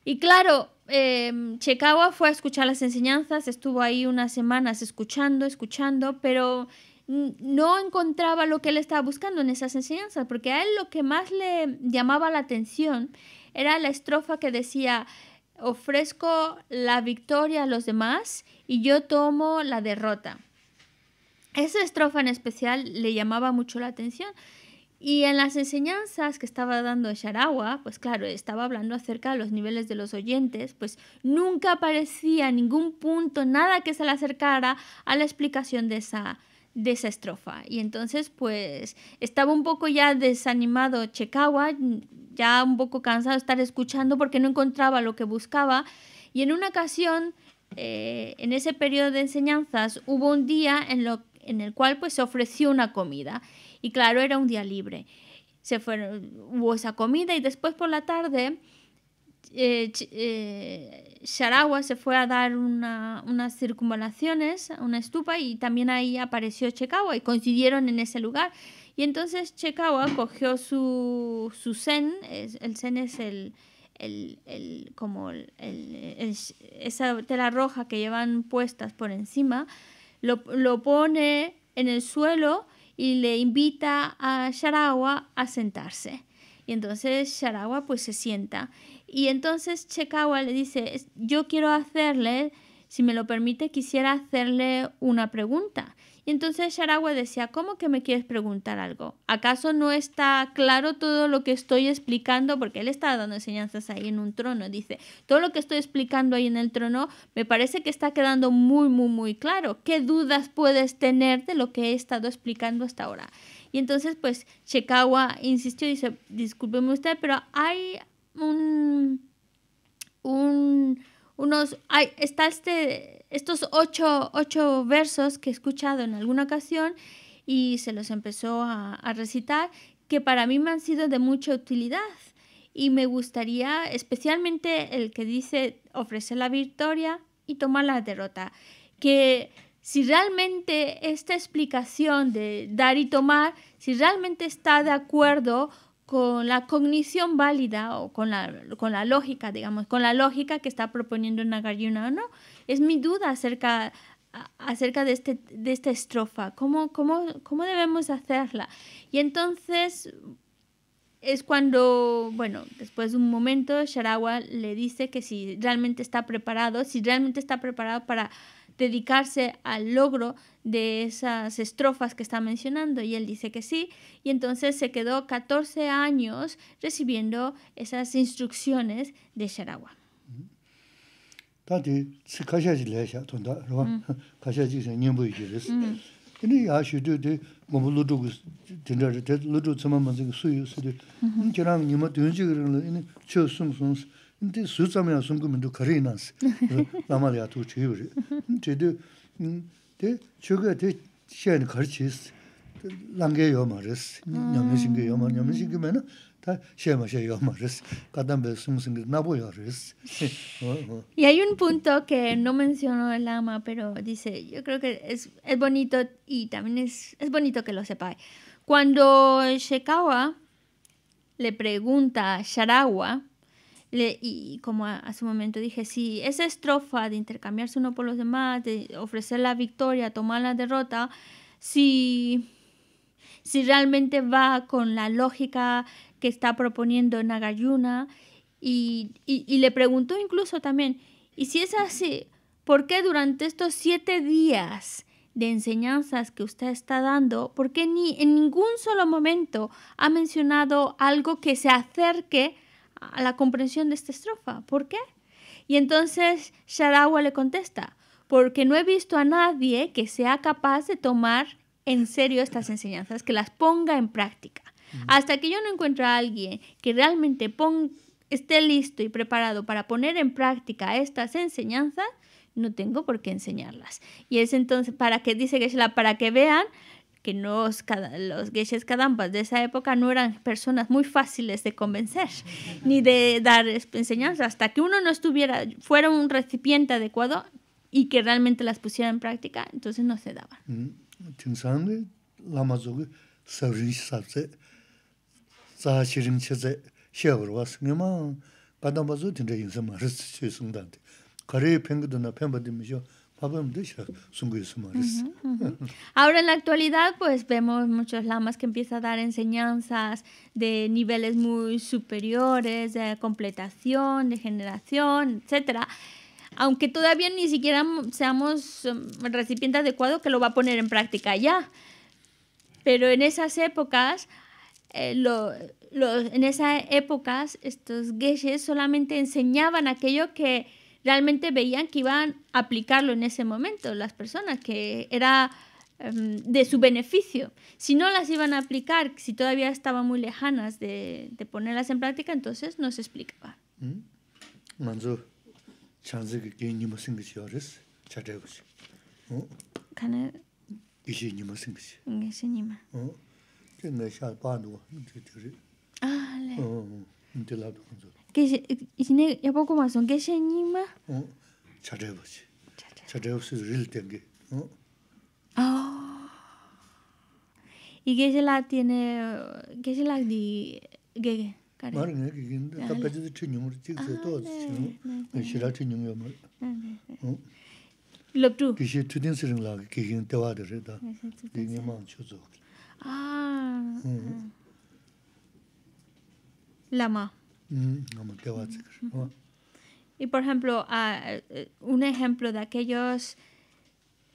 Y claro, eh, em, Chekawa fue a escuchar las enseñanzas, estuvo ahí unas semanas escuchando, escuchando, pero no encontraba lo que él estaba buscando en esas enseñanzas, porque a él lo que más le llamaba la atención era la estrofa que decía, ofrezco la victoria a los demás y yo tomo la derrota. Esa estrofa en especial le llamaba mucho la atención. Y en las enseñanzas que estaba dando Sharawa, pues claro, estaba hablando acerca de los niveles de los oyentes, pues nunca aparecía ningún punto, nada que se le acercara a la explicación de esa, de esa estrofa. Y entonces, pues, estaba un poco ya desanimado Chekawa, ya un poco cansado de estar escuchando porque no encontraba lo que buscaba. Y en una ocasión, eh, en ese periodo de enseñanzas, hubo un día en, lo, en el cual pues, se ofreció una comida. Y claro, era un día libre. Se fueron, hubo esa comida y después por la tarde eh, Sharawa eh, se fue a dar unas circunvalaciones una estupa y también ahí apareció Chekawa y coincidieron en ese lugar. Y entonces Chekawa cogió su, su zen, el zen es el, como esa tela roja que llevan puestas por encima, lo, lo pone en el suelo y le invita a Sharawa a sentarse. Y entonces Sharawa pues se sienta y entonces Chekawa le dice, yo quiero hacerle, si me lo permite, quisiera hacerle una pregunta. Y entonces Sharawa decía, ¿cómo que me quieres preguntar algo? ¿Acaso no está claro todo lo que estoy explicando? Porque él estaba dando enseñanzas ahí en un trono. Dice, todo lo que estoy explicando ahí en el trono me parece que está quedando muy, muy, muy claro. ¿Qué dudas puedes tener de lo que he estado explicando hasta ahora? Y entonces, pues, Chekawa insistió y dice, discúlpeme usted, pero hay un, unos, está este, estos ocho, versos que he escuchado en alguna ocasión y se los empezó a, a recitar, que para mí me han sido de mucha utilidad. Y me gustaría, especialmente el que dice ofrecer la victoria y tomar la derrota, que si realmente esta explicación de dar y tomar, si realmente está de acuerdo con la cognición válida o con la, con la lógica, digamos, con la lógica que está proponiendo Nagarjuna o no. Es mi duda acerca, acerca de, este, de esta estrofa, ¿Cómo, cómo, cómo debemos hacerla. Y entonces es cuando, bueno, después de un momento, Sharawa le dice que si realmente está preparado, si realmente está preparado para dedicarse al logro de esas estrofas que está mencionando y él dice que sí y entonces se quedó 14 años recibiendo esas instrucciones de Sharawa. Ndi su tsam yaa sungu mi ndu kari inansi, lama liyaa tu chi yubri. Ndi di, di, chugaya di, xeayi ni kari chi isi, langi yaa yaa ma risi, nyami shingi yaa ma, nyami shingi mayna, ta xeayi ma xeayi yaa ma risi, qatam bayi sungu singi nabu yaa risi. Y hay un punto que no mencionó el ama, pero dice, yo creo que es, es bonito y también es, es bonito que lo sepa. Cuando Shekawa le pregunta a Sharawa, y como a, un su momento dije, si esa estrofa de intercambiarse uno por los demás, de ofrecer la victoria, tomar la derrota, si, realmente va con la lógica que está proponiendo Nagayuna, y, y, le preguntó incluso también, y si es así, ¿por qué durante estos siete días de enseñanzas que usted está dando, porque ni en ningún solo momento ha mencionado algo que se acerque a la comprensión de esta estrofa. ¿Por qué? Y entonces Sharawa le contesta, porque no he visto a nadie que sea capaz de tomar en serio estas enseñanzas, que las ponga en práctica. Hasta que yo no encuentre a alguien que realmente esté listo y preparado para poner en práctica estas enseñanzas, no tengo por qué enseñarlas. Y es entonces para que dice que la para que vean que los geshes kadampas de esa época no eran personas muy fáciles de convencer ni de dar enseñanza. Hasta que uno no estuviera, fuera un recipiente adecuado y que realmente las pusiera en práctica, entonces no se daban. Ahora en la actualidad pues vemos muchos lamas que empiezan a dar enseñanzas de niveles muy superiores, de completación, de generación, etcétera. Aunque todavía ni siquiera seamos um, recipiente adecuado que lo va a poner en práctica ya. Pero en esas épocas eh, en esas épocas estos geshes solamente enseñaban aquello que realmente veían que iban a aplicarlo en ese momento las personas, que era em, de su beneficio. Si no las iban a aplicar, si todavía estaban muy lejanas de, de ponerlas en práctica, entonces no se explicaba. ¿Mm? Manzur, chance que que ni más inglés llores, chadegos. Kana. Ishi ni más inglés. Inglés ni más. Tengo ya pano, te te. Ah, le. Oh, te la pongo. que yine yapo coman son gechen ni ma? o? Mm. charebus. charebus ril te nge. Mm. o. Oh. igesha la tiene, gesha las di ge ge. marine 또 tanto de señor chicos de todos, ¿no? en silla tiene yo mal. hm hm. lama Y por ejemplo, eh, un ejemplo de aquellos,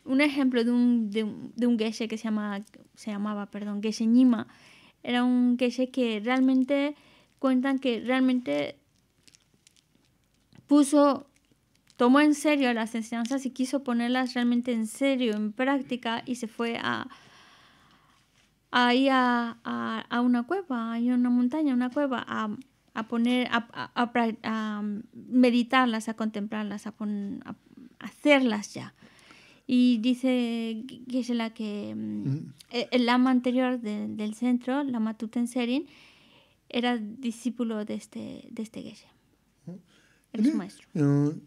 un ejemplo de un, de que se, llama, se llamaba, perdón, geshe era un geshe que realmente cuentan que realmente puso, tomó en serio las enseñanzas y quiso ponerlas realmente en serio, en práctica, y se fue a, ahí a, una cueva, a una montaña, una cueva, a, a poner, a, um, meditarlas, a contemplarlas, a, hacerlas ya. Y dice que es la que el, lama anterior del centro, Lama Tutenserin, era discípulo de este, de este Geshe. Era su maestro. Eh,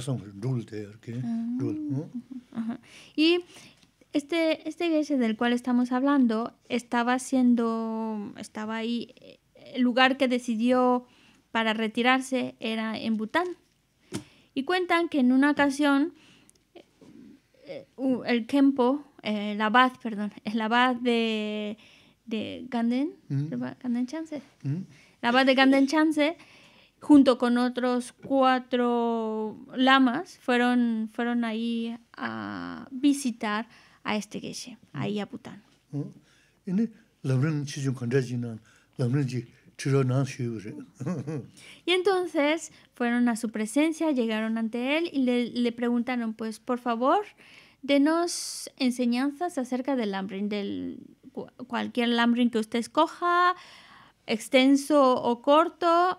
son ah. Y este, este ese del cual estamos hablando estaba siendo, estaba ahí, el lugar que decidió para retirarse era en Bután. Y cuentan que en una ocasión eh, el Kempo, el abad, perdón, el abad de, de Ganden, ¿Mm? Ganden Chance, mm. el abad de Ganden Chance, junto con otros cuatro lamas, fueron, fueron ahí a visitar a este geshe, ahí a Bután. Y entonces fueron a su presencia, llegaron ante él y le, le preguntaron, pues por favor, denos enseñanzas acerca del lambrin, del cualquier lambrin que usted escoja, extenso o corto,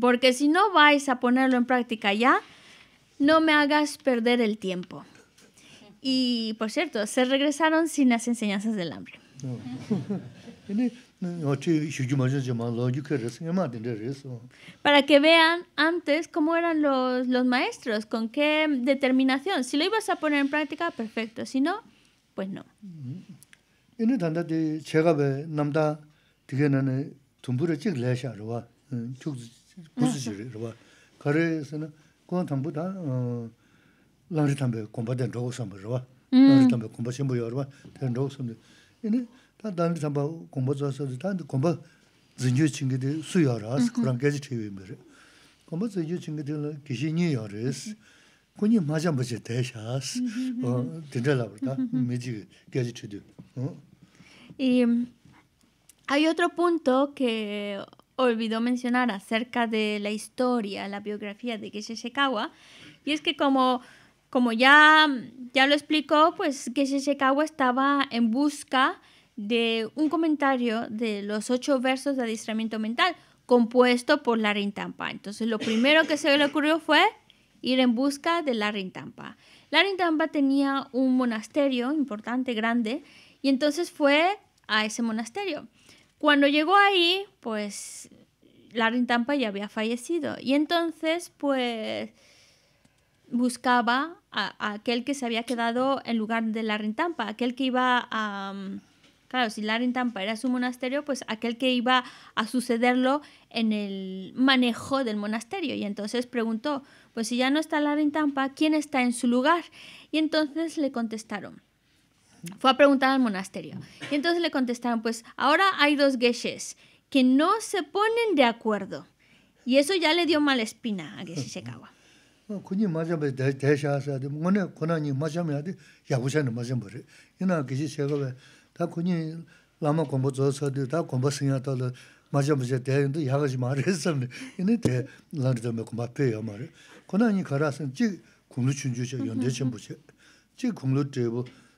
porque si no vais a ponerlo en práctica ya, no me hagas perder el tiempo. Y por cierto, se regresaron sin las enseñanzas del hambre. Para que vean antes cómo eran los, los maestros, con qué determinación. Si lo ibas a poner en práctica, perfecto. Si no, pues no. Mm hay otro punto que olvidó mencionar acerca de la historia, la biografía de Geshe Shekawa, y es que como, como ya, ya lo explicó, pues Geshe Shekawa estaba en busca de un comentario de los ocho versos de adiestramiento mental compuesto por la Rintampa. Entonces lo primero que se le ocurrió fue ir en busca de la Rintampa. La Rintampa tenía un monasterio importante, grande, y entonces fue a ese monasterio. Cuando llegó ahí, pues la Tampa ya había fallecido. Y entonces, pues buscaba a, aquel que se había quedado en lugar de la Tampa, aquel que iba a... Mm, claro, si Larry Tampa era su monasterio, pues aquel que iba a sucederlo en el manejo del monasterio. Y entonces preguntó, pues si ya no está la Tampa, ¿quién está en su lugar? Y entonces le contestaron, fue a preguntar al monasterio. Y entonces le contestaron, pues ahora hay dos geshes que no se ponen de acuerdo. Y eso ya le dio mala espina a Geshe Shekawa. 군이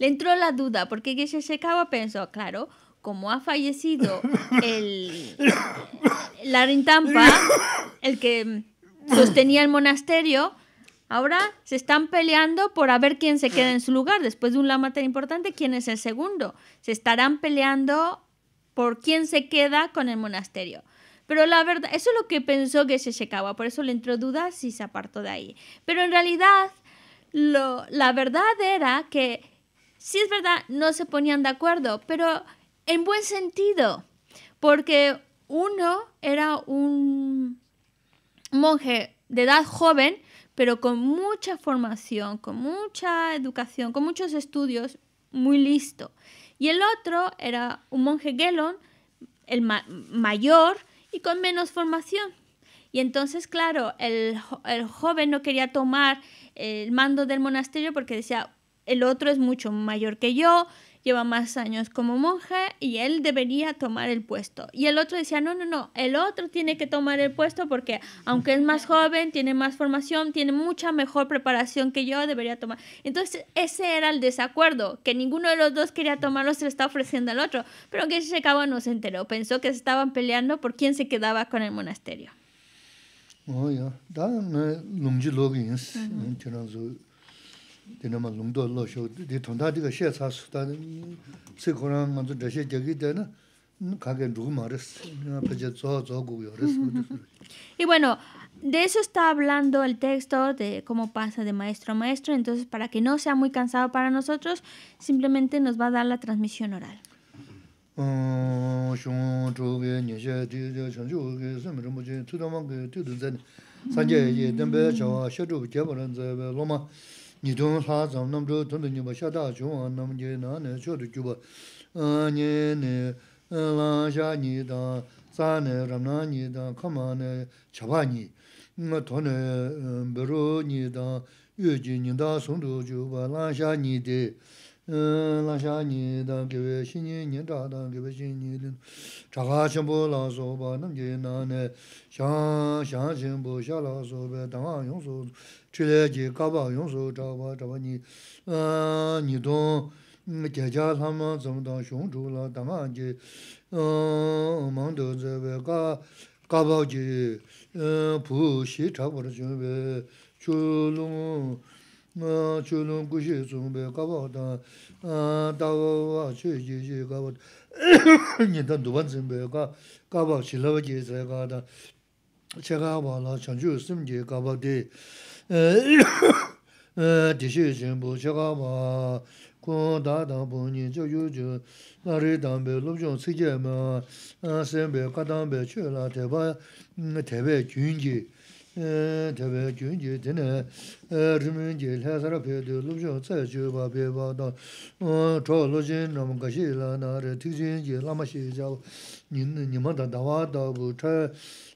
le entró la duda, porque se secaba pensó, claro, como ha fallecido el, la el que sostenía el monasterio, ahora se están peleando por a ver quién se queda en su lugar. Después de un lama tan importante, ¿quién es el segundo? Se estarán peleando por quién se queda con el monasterio. Pero la verdad, eso es lo que pensó que se secaba, por eso le entró duda si se apartó de ahí. Pero en realidad, la verdad era que sí es verdad, no se ponían de acuerdo, pero en buen sentido, porque uno era un monje de edad joven, pero con mucha formación, con mucha educación, con muchos estudios, muy listo. Y el otro era un monje Gelon, el mayor, y con menos formación. Y entonces, claro, el, el, joven no quería tomar el mando del monasterio porque decía, el otro es mucho mayor que yo, lleva más años como monje y él debería tomar el puesto. Y el otro decía, no, no, no, el otro tiene que tomar el puesto porque aunque es más joven, tiene más formación, tiene mucha mejor preparación que yo, debería tomar. Entonces ese era el desacuerdo, que ninguno de los dos quería tomarlo, se lo está ofreciendo al otro. Pero que se acabó, no se enteró, pensó que se estaban peleando por quién se quedaba con el monasterio. Oh, y bueno, de eso está hablando el texto, de cómo pasa de maestro a maestro, entonces para que no sea muy cansado para nosotros, simplemente nos va a dar la transmisión oral. Mm. 你种啥子？那么着，等等你不下大学，那么你哪能晓得就把，嗯，你你嗯，落下你的，咋呢？让拿你的，干嘛呢？吃饭你？我他呢？不如你当，月经你当，送走就把落下你的，嗯，落下你的，给百姓你咋当？给百姓你，咋还全部拉诵吧？那么就哪能，想想清不晓拉说呗？当然用手。chile ji ka pao yung so cha pao, cha pao ni nidon kya kya sama zang dang xiong chu la, dangang ji mang do zai bai ka ka ji pu shi cha pao ziong bai chulung, chulung gu shi zung bai ka pao da pao waa shi ji ji ka pao nidang du pan zing bai ka ka shi la pao ji zai ka ta che ka pao la chan chu sim ji ka di dixi xinpo chakaba, kong da dang po nyi chak ma, sen pe ka dang pe tene, rimin chay,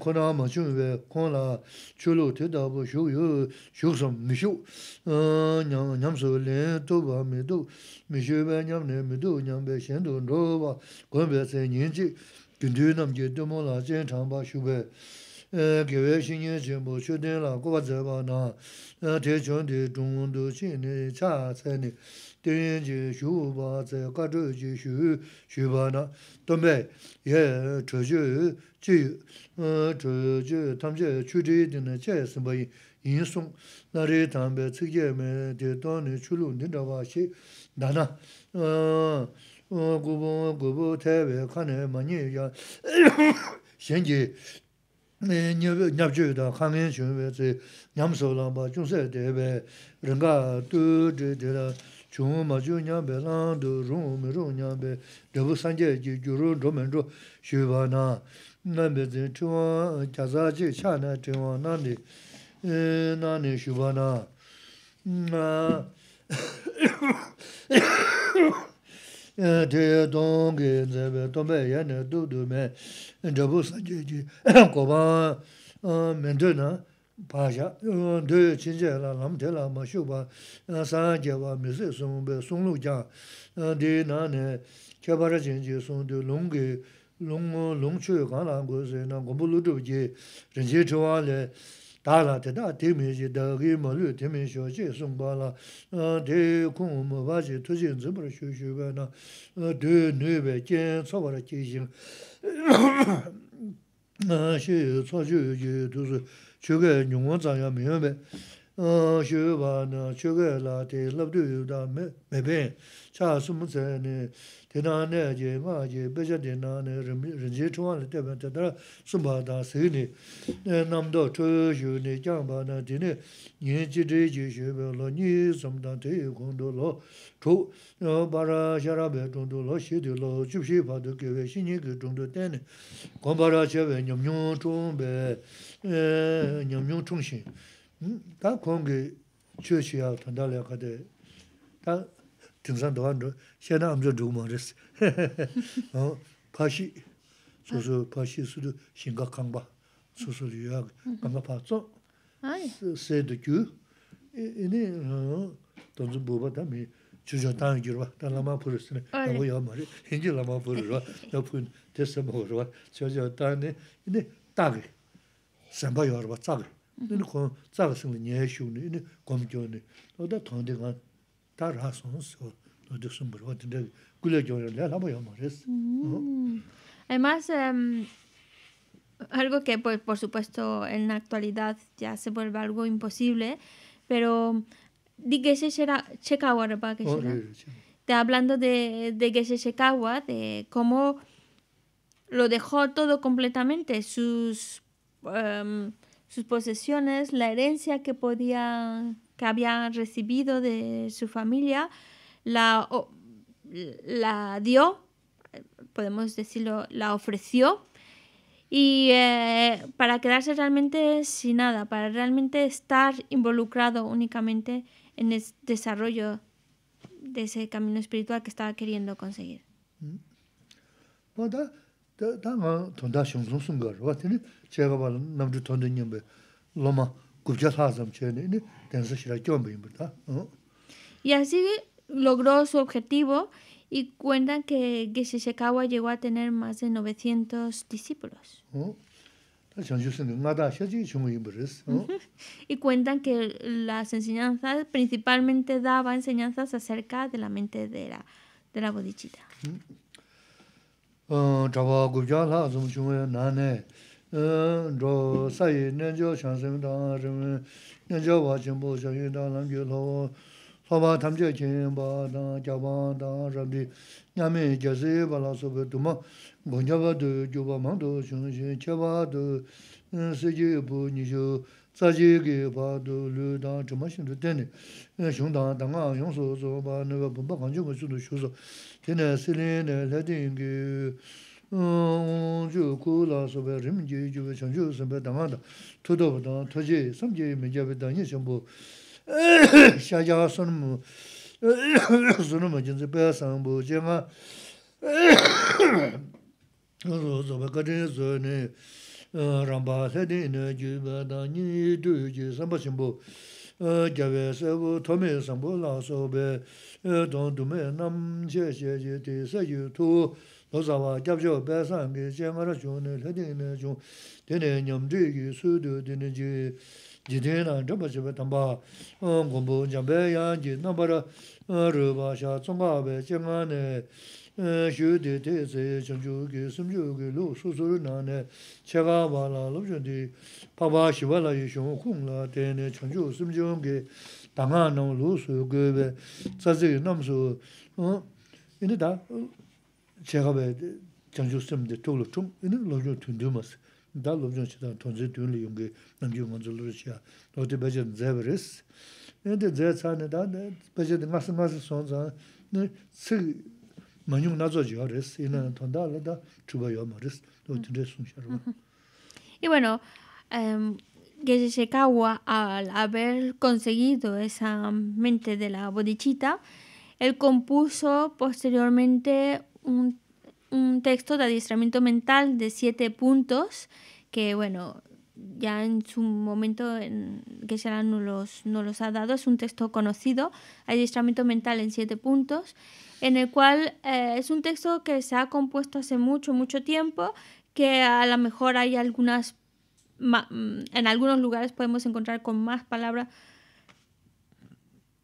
kona ma chungwe kona chulu te dabu shuk yu shuk sam mi shuk nyam su len tu ba mi du mi shu be nyam ne mi du nyam be shen du nro ba kon be se nyen chi gyn tu nam je du mo la jen chang ba shuk be ge we shin ye chen bo shu ten la go ba na te chon de dung du chi ne cha se ne ten je shu ba ze ka zhe je shu shu ba na tong bei ye zhe zhe zhe zhe zhe tam zhe chu zhe di na che sen bai yin song na re tam bei ci chung na, na, te du me, na, 바자 dēyā chīnchā yā lāṃ tēlā mā shūpa, sāyā jā wā mī sē sōng bē sōng lūk jā, dēyā nā nē, kia pārā chīnchā sōng dē lōng gē, lōng mō, lōng chū yā kā nā gō sē, nā gōmbū lū tū jē, rin chū wā lē, tā lā tē tē dā mā lū tē bā lā, bā tū nā, 저게 gāi nyōngwa 어 쉐바나 bē āng shū bā nā chū gāi lā tē lāp tū yu dā me bē chā sū mū tsē nē tē nā nē jē mā jē bē chā tē nā nē rin jē chū wā nē tē bē tē nyam nyung chung shing. Da kong chwe chwe yaa tanda laya ka de, da ting san dawa 소소 xe na amzo dhug ma res. Pa shi, su su pa shi su du shinga kang ba, su su liya kanga pa sāmbā yārwa tsāga. Nini kōn tsāga sīngli nyāyā shūgni, nini kōm gyōni. Oda tōndi ngā tā rā sōng sō, oda sūmbarwa dindā gulia gyōni lā lāma yāma rēs. Además, um, algo que pues, por supuesto en la actualidad ya se vuelve algo imposible, pero di que se será Chekawa, ¿verdad? Que oh, será. Te hablando de, de que se Chekawa, de cómo lo dejó todo completamente, sus Em, sus posesiones, la herencia que podía que había recibido de su familia, la, la dio, podemos decirlo, la ofreció y eh, para quedarse realmente sin nada, para realmente estar involucrado únicamente en el desarrollo de ese camino espiritual que estaba queriendo conseguir. Mm. 다 nga tonda shungzung sunga rwa, tini chega bala namzhu tonda nyingba loma gubja lazam chega ini tenza shira gyomba yinba ta. Y así logró su objetivo y cuentan que Geshe-shekawa llegó a tener más de 900 discípulos. Y cuentan que las enseñanzas principalmente daba enseñanzas acerca de la mente de la, de la bodichita. dhāpa gupyā lā sum chūngā nā nē dhō sā yī nian jō shāng sīm dā rīm nian jō bā chīng bō shāng yī dā lāṃ gyō lō lō bā tham chē 사지게 바도 르다 주마신도 되네 슝다 당아 용소 조바 너가 본바 간주 것도 쇼서 되네 실린네 레딩게 어주 콜라서 버림지 주베 전주 선배 당한다 토도보다 토지 섬지 메제베다 전부 샤자선 뭐 선은 뭐 진짜 배상 뭐 제가 어서 저 바깥에서 rāmbā sādi nā jīvā dā nī dū jī sāmbā shimbō gyāvē sāvū tōmē sāmbō lā sōbē dōng dūmē nām chē chē chē tē sā yu tū lō sāvā gyāb chō bē sāngi chē ngā rā chō nē lā dī nā nyam dī kī sū dū tē nē jī jī tē nā dāmbā shibā tāmbā gōmbō jāmbē yā jī nā rā rū shā tsōngā bē chē ngā nē shūdi tē sē chāng chū kē sēm chū kē lū sū sū rū nā nē chē kā bā lā lōb chāng tē pā bā shī bā lā yī shōng khūng lā tē nē chāng chū sēm chū kē tā ngā nō lū sū kē bē tsā sē kē nām sū inī tā chē kā bē Mm. Y bueno, em, Kawa, al haber conseguido esa mente de la bodichita, él compuso posteriormente un, un texto de adiestramiento mental de siete puntos que, bueno, ya en su momento en que se nos los, no los ha dado, es un texto conocido, Adiestramiento Mental en siete puntos, en el cual eh, es un texto que se ha compuesto hace mucho, mucho tiempo, que a lo mejor hay algunas, mm, en algunos lugares podemos encontrar con más palabras,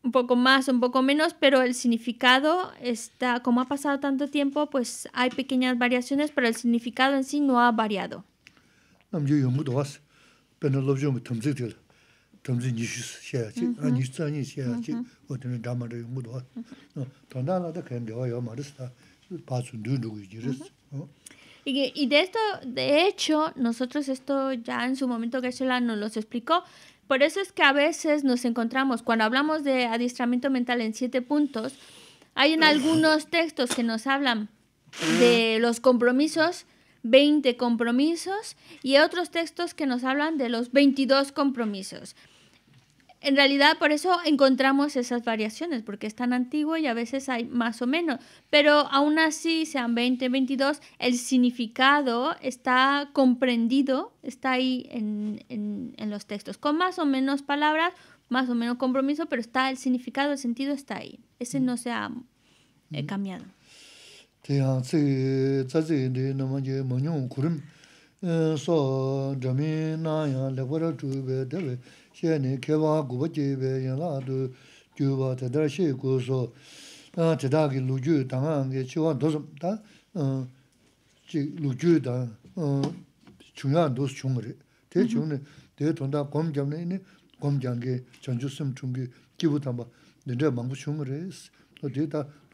un poco más, un poco menos, pero el significado está, como ha pasado tanto tiempo, pues hay pequeñas variaciones, pero el significado en sí no ha variado. Y, de esto, de hecho, nosotros esto ya en su momento que nos los explicó, por eso es que a veces nos encontramos, cuando hablamos de adiestramiento mental en siete puntos, hay en algunos textos que nos hablan de los compromisos 20 compromisos y otros textos que nos hablan de los 22 compromisos. En realidad por eso encontramos esas variaciones, porque es tan antiguo y a veces hay más o menos, pero aún así, sean 20, 22, el significado está comprendido, está ahí en, los textos, con más o menos palabras, más o menos compromiso, pero está el significado, el sentido está ahí. Ese mm. no se ha eh, mm. cambiado. tē yāng tsā tsē tē nā mā yé mañyōng kūrīṃ sō tshā mī nā yāng lé kwarā chū bē tē bē xē nē kē wā gu bā chē bē yā ngā tū chū bā tē tē rā shē kū sō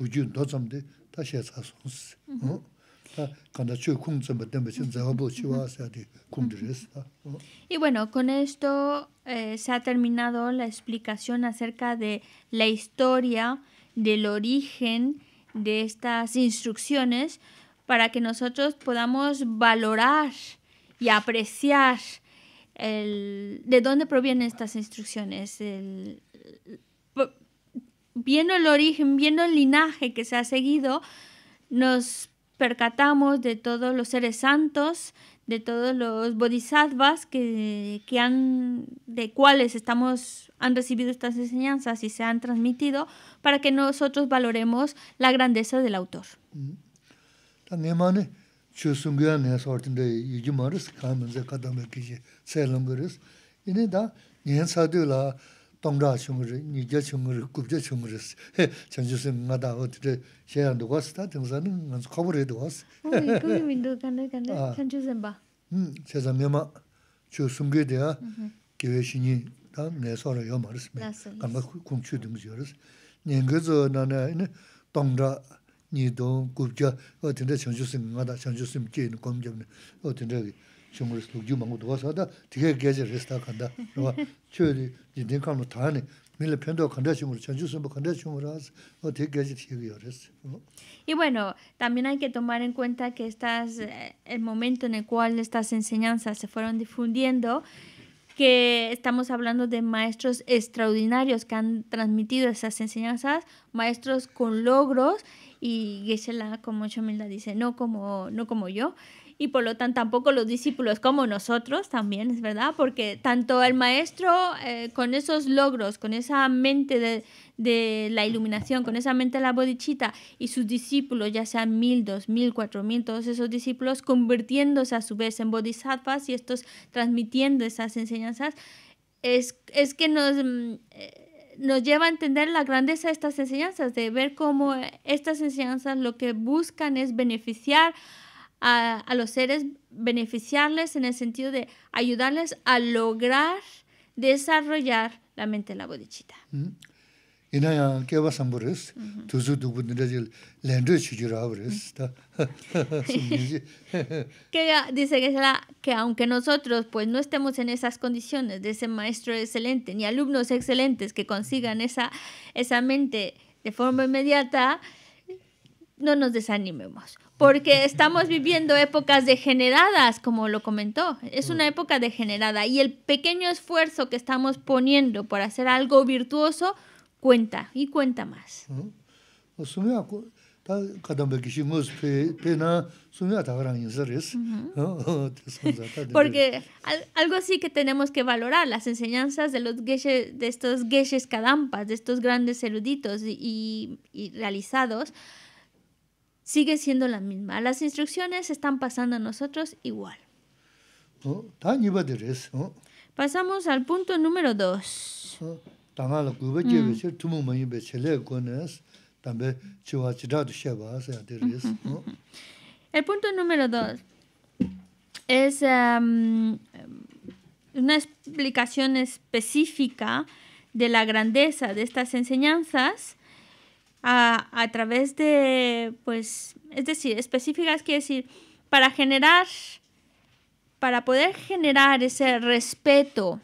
ki lū Y bueno, con esto eh, se ha terminado la explicación acerca de la historia, del origen de estas instrucciones para que nosotros podamos valorar y apreciar el, de dónde provienen estas instrucciones, viendo el origen, viendo el linaje que se ha seguido, nos percatamos de todos los seres santos, de todos los bodhisattvas que, que han, de cuales estamos, han recibido estas enseñanzas y se han transmitido para que nosotros valoremos la grandeza del autor. Mm 동자 총무지 니제 총무지 국제 총무지 전주스 나다 어디에 제가 누가 등산은 가서 커버 왔어. 왔어. 이거 민도 간다 간다 전주스 봐. 음 제가 내가 저 숨게 돼야 계획이니 다 내서로 요 말씀해. 감각 공취되면서 여러스. 동라 니동 국제 어디에 전주스 나다 전주스 제 어디에 Y bueno, también hay que tomar en cuenta que estas, eh, el momento en el cual estas enseñanzas se fueron difundiendo, que estamos hablando de maestros extraordinarios que han transmitido esas enseñanzas, maestros con logros, y Geshe-la con dice, no como, no como yo, y por lo tanto tampoco los discípulos como nosotros también, es verdad, porque tanto el maestro eh, con esos logros, con esa mente de, la iluminación, con esa mente de la bodichita y sus discípulos, ya sean mil, dos mil, cuatro mil, todos esos discípulos convirtiéndose a su vez en bodhisattvas y estos transmitiendo esas enseñanzas, es, que nos... Mm, eh, nos lleva a entender la grandeza de estas enseñanzas, de ver cómo estas enseñanzas lo que buscan es beneficiar a, a los seres, beneficiarles en el sentido de ayudarles a lograr desarrollar la mente de la bodichita. Mm. que dice que, la, que aunque nosotros pues no estemos en esas condiciones de ese maestro excelente ni alumnos excelentes que consigan esa esa mente de forma inmediata, no nos desanimemos, porque estamos viviendo épocas degeneradas, como lo comentó. Es una época degenerada y el pequeño esfuerzo que estamos poniendo por hacer algo virtuoso cuenta y cuenta más. Porque algo así que tenemos que valorar, las enseñanzas de, los de estos geshes kadampas, de estos grandes eruditos y realizados, sigue siendo la misma. Las instrucciones están pasando a nosotros igual. Pasamos al punto número dos. El punto número dos es um, una explicación específica de la grandeza de estas enseñanzas a, través de, pues, es decir, específicas quiere decir, para generar, para poder generar ese respeto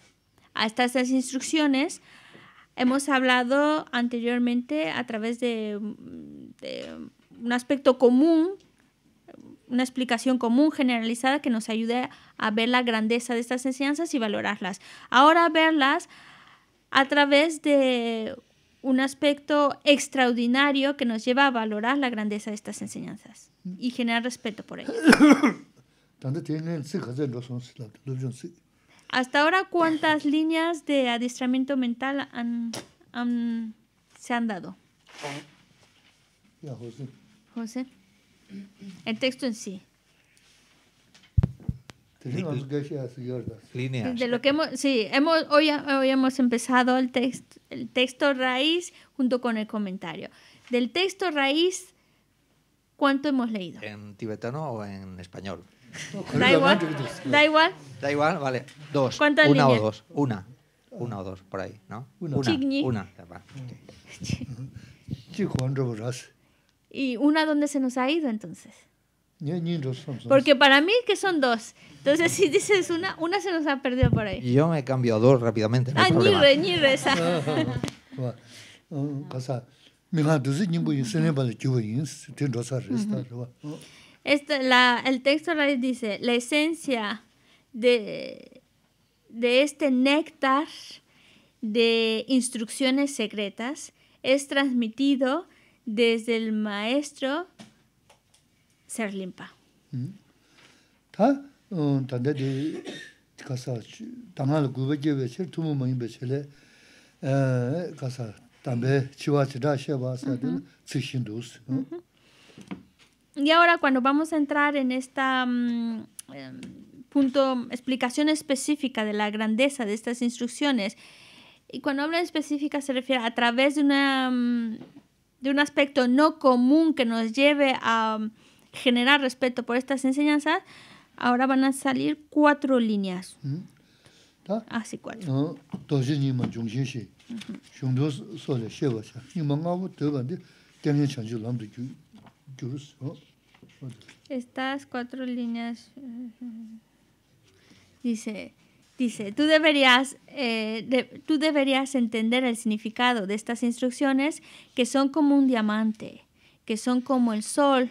a estas instrucciones, hemos hablado anteriormente a través de, de un aspecto común una explicación común generalizada que nos ayude a ver la grandeza de estas enseñanzas y valorarlas. Ahora verlas a través de un aspecto extraordinario que nos lleva a valorar la grandeza de estas enseñanzas y generar respeto por ellas. Hasta ahora, ¿cuántas líneas de adiestramiento mental se han dado? José. José. El texto en sí. De lo que hemos, sí, hemos, hoy, hoy hemos empezado el, text, el texto raíz junto con el comentario. Del texto raíz, ¿cuánto hemos leído? ¿En tibetano o en español? da igual. Da igual. Da igual, vale. Dos. ¿Cuántas Una líneas? o dos. Una. Una o dos, por ahí, ¿no? Una. Una. una. ¿Y una dónde se nos ha ido entonces? Porque para mí que son dos. Entonces, si dices una, una se nos ha perdido por ahí. Yo me cambio a dos rápidamente. No ah, ni esa. Oh. el texto dice, la esencia de, de este néctar de instrucciones secretas es transmitido desde el maestro limpa Ta de ser tumu sele también chiwa sa de Y ahora cuando vamos a entrar en esta mm, em, punto, explicación específica de la grandeza de estas instrucciones, y cuando habla específica se refiere a través de, una, mm, de un aspecto no común que nos lleve a generar respeto por estas enseñanzas, ahora van a salir cuatro líneas. ¿Mm? Así ah, cuatro. Estas cuatro líneas dice Dice, tú deberías, eh, tú deberías entender el significado de estas instrucciones que son como un diamante, que son como el sol,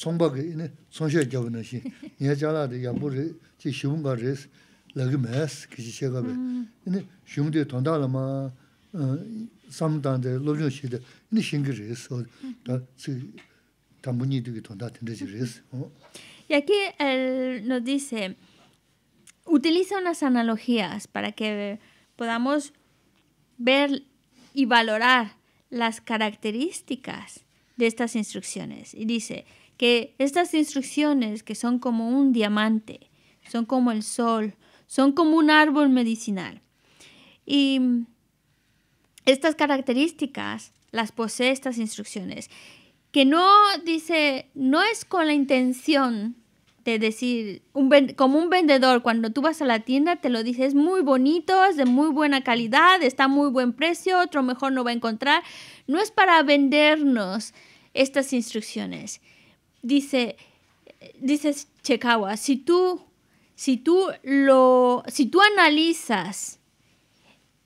Son ge ine sonshe gyabu na shin, nye jala de yabu re, chi shivunga re lagi mes kishi shega be. Ine shivungde tonda lama samdan de lobyon shi de, ini shingi ri so, da si tambuni de tonda tende chi re Y aquí él nos dice, utiliza unas analogías para que podamos ver y valorar las características de estas instrucciones. Y dice, que estas instrucciones que son como un diamante, son como el sol, son como un árbol medicinal. Y estas características las posee estas instrucciones, que no dice, no es con la intención de decir, como un vendedor, cuando tú vas a la tienda te lo dice, es muy bonito, es de muy buena calidad, está a muy buen precio, otro mejor no va a encontrar. No es para vendernos estas instrucciones, dice, dices Chekawa, si tú, si tú lo, si tú analizas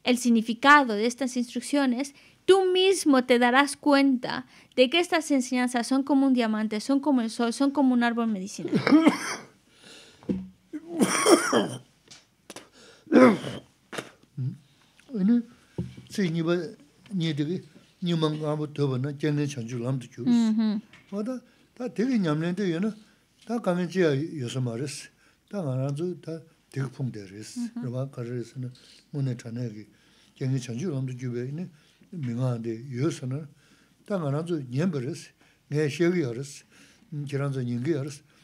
el significado de estas instrucciones, tú mismo te darás cuenta de que estas enseñanzas son como un diamante, son como el sol, son como un árbol medicinal. Tā 되게 ñamlin tī 다 tā kāngi chīyā yuṣu mā rīs. Tā ngā rāndzu tā tīki phuṅ tī rīs. Rīwā kārī rīs nā mūne chānyā kī. Kiñi chāñchū rāmdu jūbē Tā rīs, rīs, rīs.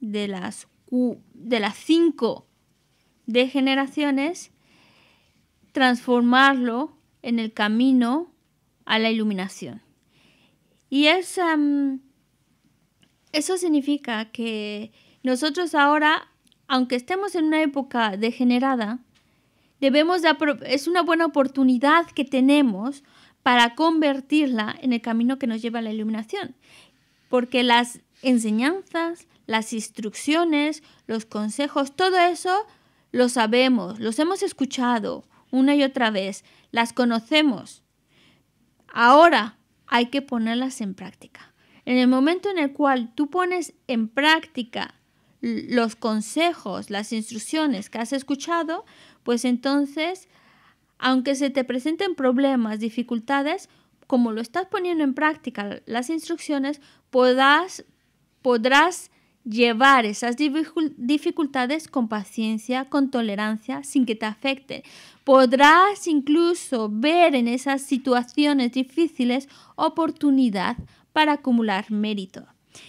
de las, de las cinco degeneraciones, transformarlo en el camino a la iluminación. Y mm, eso significa que nosotros ahora, aunque estemos en una época degenerada, debemos es una buena oportunidad que tenemos para convertirla en el camino que nos lleva a la iluminación. Porque las enseñanzas, las instrucciones, los consejos, todo eso lo sabemos, los hemos escuchado una y otra vez, las conocemos. Ahora hay que ponerlas en práctica. En el momento en el cual tú pones en práctica los consejos, las instrucciones que has escuchado, pues entonces, aunque se te presenten problemas, dificultades, como lo estás poniendo en práctica las instrucciones, podrás, podrás llevar esas dificultades con paciencia, con tolerancia, sin que te afecte. Podrás incluso ver en esas situaciones difíciles oportunidad para acumular mérito.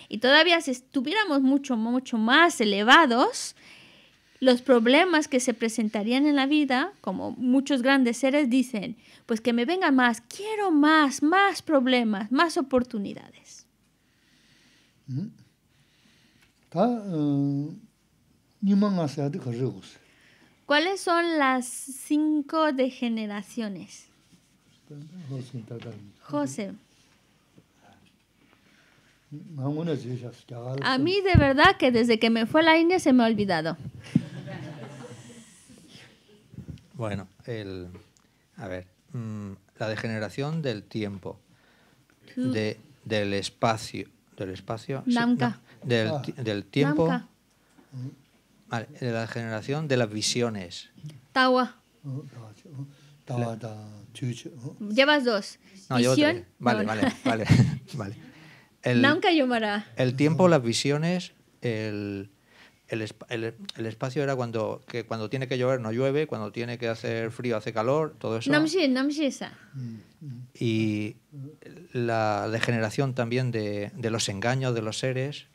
Y todavía si estuviéramos mucho, mucho más elevados, los problemas que se presentarían en la vida, como muchos grandes seres dicen, pues que me venga más, quiero más, más problemas, más oportunidades. ¿Cuáles son las cinco degeneraciones? José. A mí de verdad que desde que me fue a la India se me ha olvidado. Bueno, el, a ver, mm, la degeneración del tiempo, de, del espacio, del espacio, del, ah. del tiempo, de la generación de las visiones. Tawa. Uh, chuchu uh. Llevas dos. No, Visión. vale, vale, vale, vale, vale, el tiempo, las visiones, el, el, el, espacio era cuando, que cuando tiene que llover no llueve, cuando tiene que hacer frío hace calor, todo eso. Y la degeneración también de, de los engaños de los seres.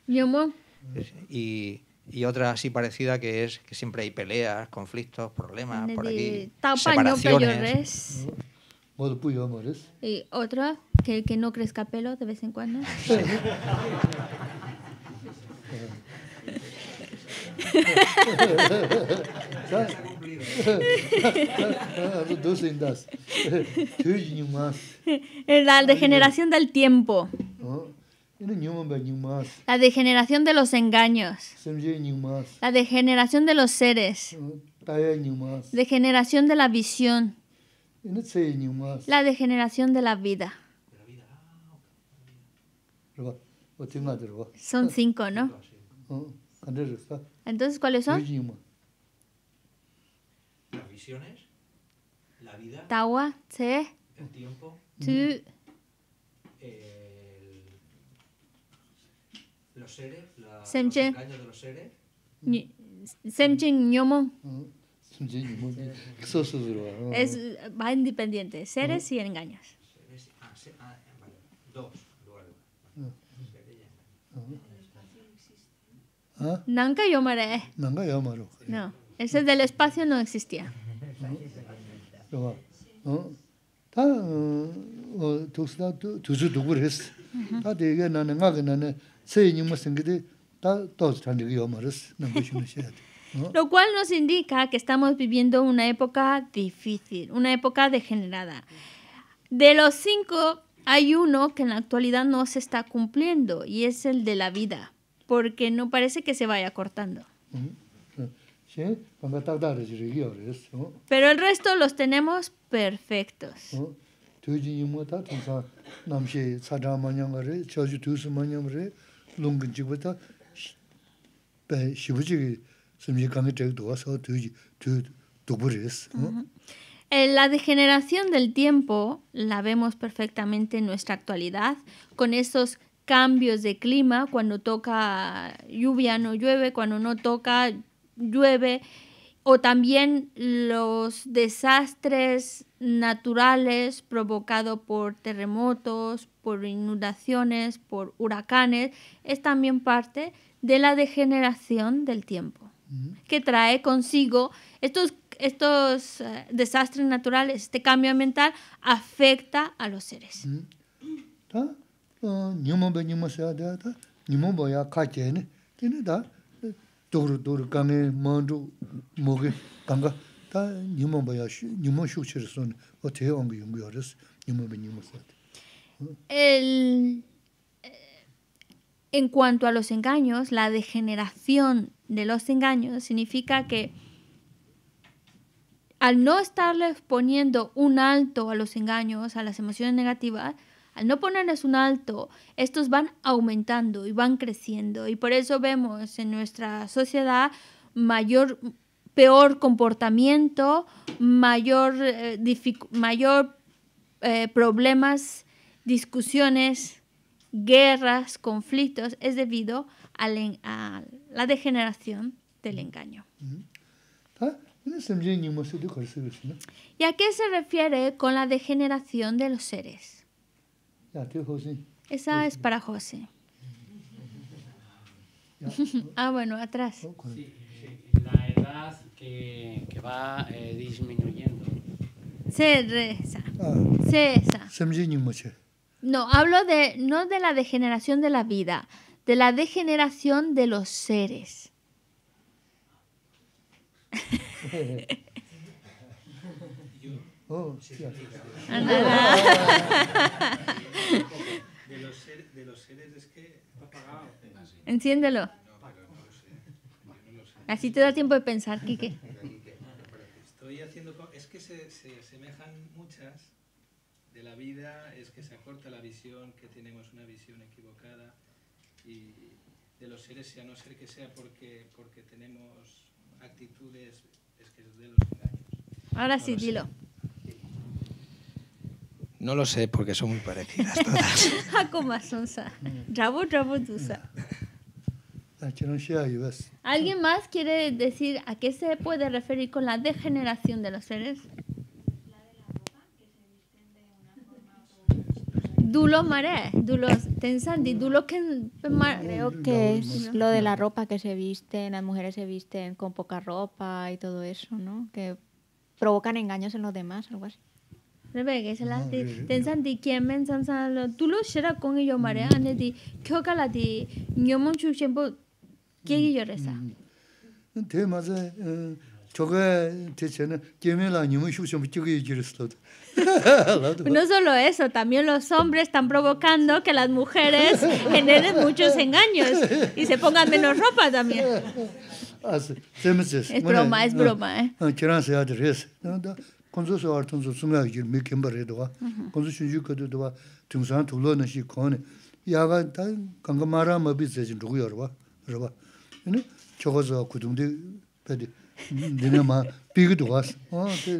Y, y otra así parecida que es que siempre hay peleas, conflictos, problemas por aquí, separaciones. Y otra, que, que no crezca pelo de vez en cuando. La degeneración del tiempo. La degeneración de los engaños. La degeneración de los seres. Degeneración de la visión. La degeneración de la vida. Son cinco, ¿no? Entonces, ¿cuáles son? Las visiones, la vida, Tawa, el tiempo, mm. el- los seres, la, los engaños de los seres, mm. ah. Es, va independiente, seres mm. y engaños. seres- ah, ah, vale, dos, dual. seres y engaños. Eh. No, ese del espacio no existía. Lo cual nos indica que estamos viviendo una época difícil, una época degenerada. De los cinco, hay uno que en la actualidad no se está cumpliendo y es el de la vida porque no parece que se vaya cortando. Pues Pero el resto los tenemos perfectos. La degeneración del tiempo la vemos perfectamente en nuestra actualidad con esos cambios de clima, cuando toca lluvia no llueve, cuando no toca llueve, o también los desastres naturales provocados por terremotos, por inundaciones, por huracanes, es también parte de la degeneración del tiempo, que trae consigo estos, estos eh, desastres naturales, este cambio ambiental afecta a los seres nyumomba nyuma saadaya ta nyumomba ya kachaya ne tene da dhokru dhokru gane mando moge kanga ta nyumomba ya nyuma shukchira son o te ongi yungu yaris nyumomba nyuma saadaya. El... Eh, en cuanto a los engaños, la degeneración de los engaños significa que al no estarles poniendo un alto a los engaños, a las emociones negativas, al no ponerles un alto, estos van aumentando y van creciendo y por eso vemos en nuestra sociedad mayor peor comportamiento, mayor, eh, mayor eh, problemas, discusiones, guerras, conflictos, es debido a, a la degeneración del engaño. Ah, ¿Y a qué se refiere con la degeneración de los seres? Esa es para José. ah, bueno, atrás. Oh, sí, eh, la edad que, va eh, disminuyendo. Cereza. Cereza. Ah. No, hablo de no de la degeneración de la vida, de la degeneración de los seres. Oh, De los, seres es que apagado. Enciéndelo. Así te da tiempo de pensar, Quique. Estoy haciendo. Es que se, se asemejan muchas de la vida, es que se acorta la visión, que tenemos una visión equivocada. Y de los seres, a no ser que sea porque, porque tenemos actitudes, es que es de los engaños. Ahora sí, dilo. No lo sé porque son muy parecidas todas. Ah, ¿Alguien más quiere decir a qué se puede referir con la degeneración de los seres? Dulo mare, dulos tensandi, dulo que Creo que es lo de la ropa que se visten, las mujeres se visten con poca ropa y todo eso, ¿no? Que provocan engaños en los demás, algo así que ge la ti tensan di que sam sa lo tulo shera kong yo mare mm. ane di kyo kala di nyomon chu chenpo ge gi yore sa te ma ze eh, eh, choge te chen kyemen la nyomon chu chenpo ge gi yore sa No solo eso, también los hombres están provocando que las mujeres generen muchos engaños y se pongan menos ropa también. Ah, es broma, es broma, ¿eh? kunzu suwa ar tunzu sumla yir mi kimba re dhwa, mm-hmm. kunzu shunju kado dhwa tumsan tulo nashi kone, yaga ta kanga mara mabi zayin dhugyo rwa, rwa. Yine, choko suwa kudumdi padi dine ma pigi dhwa mm-hmm. mm-hmm. si,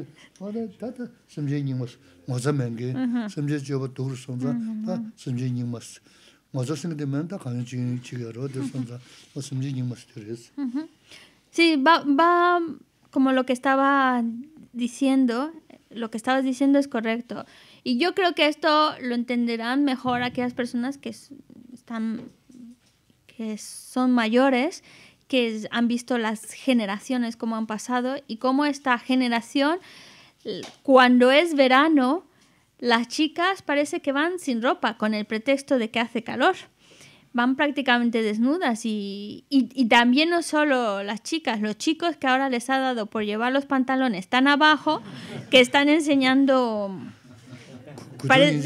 o, te, o, como lo que estaba diciendo, lo que estabas diciendo es correcto. Y yo creo que esto lo entenderán mejor aquellas personas que están que son mayores, que han visto las generaciones cómo han pasado y cómo esta generación cuando es verano las chicas parece que van sin ropa con el pretexto de que hace calor van prácticamente desnudas y, también no solo las chicas, los chicos que ahora les ha dado por llevar los pantalones tan abajo que están enseñando... Eh.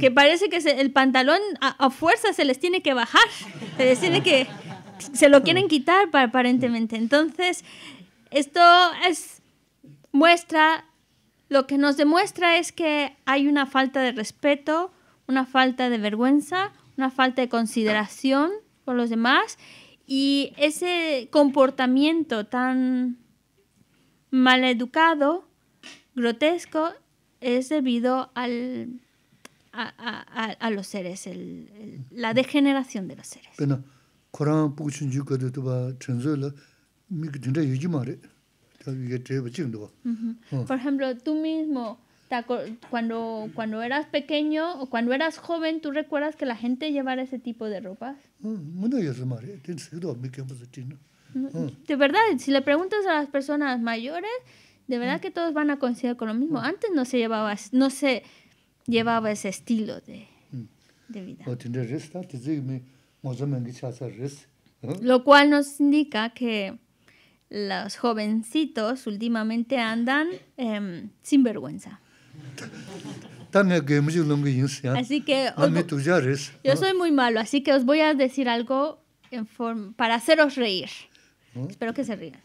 que, parece que el pantalón a, fuerza se les tiene que bajar, se que... Se lo quieren quitar aparentemente. Entonces, esto es muestra, lo que nos demuestra es que hay una falta de respeto una falta de vergüenza, una falta de consideración por los demás y ese comportamiento tan maleducado, grotesco, es debido al, a, los seres, el, la degeneración de los seres. Oh. por ejemplo, tú mismo cuando, cuando eras pequeño o cuando eras joven, ¿tú recuerdas que la gente llevara ese tipo de ropas? De verdad, si le preguntas a las personas mayores, de verdad mm. que todos van a coincidir con lo mismo. Ah. Antes no se llevaba, no se llevaba ese estilo de, mm. vida. Lo cual nos indica que los jovencitos últimamente andan em, sin vergüenza. Así que yo soy muy malo, así que os voy a decir algo en para haceros reír. Espero que se rían.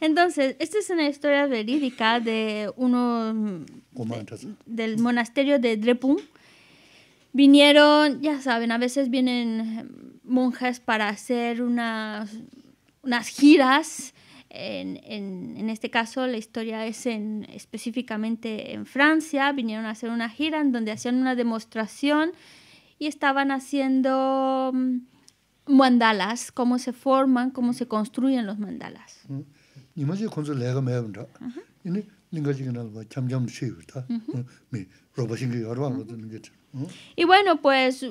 Entonces, esta es una historia verídica de uno del monasterio de Drepung Vinieron, ya saben, a veces vienen eh, monjas para hacer unas, unas giras. En, este caso la historia es en, específicamente en Francia, vinieron a hacer una gira en donde hacían una demostración y estaban haciendo mm, mandalas, cómo se forman, cómo se construyen los mandalas. Mm. Y bueno, pues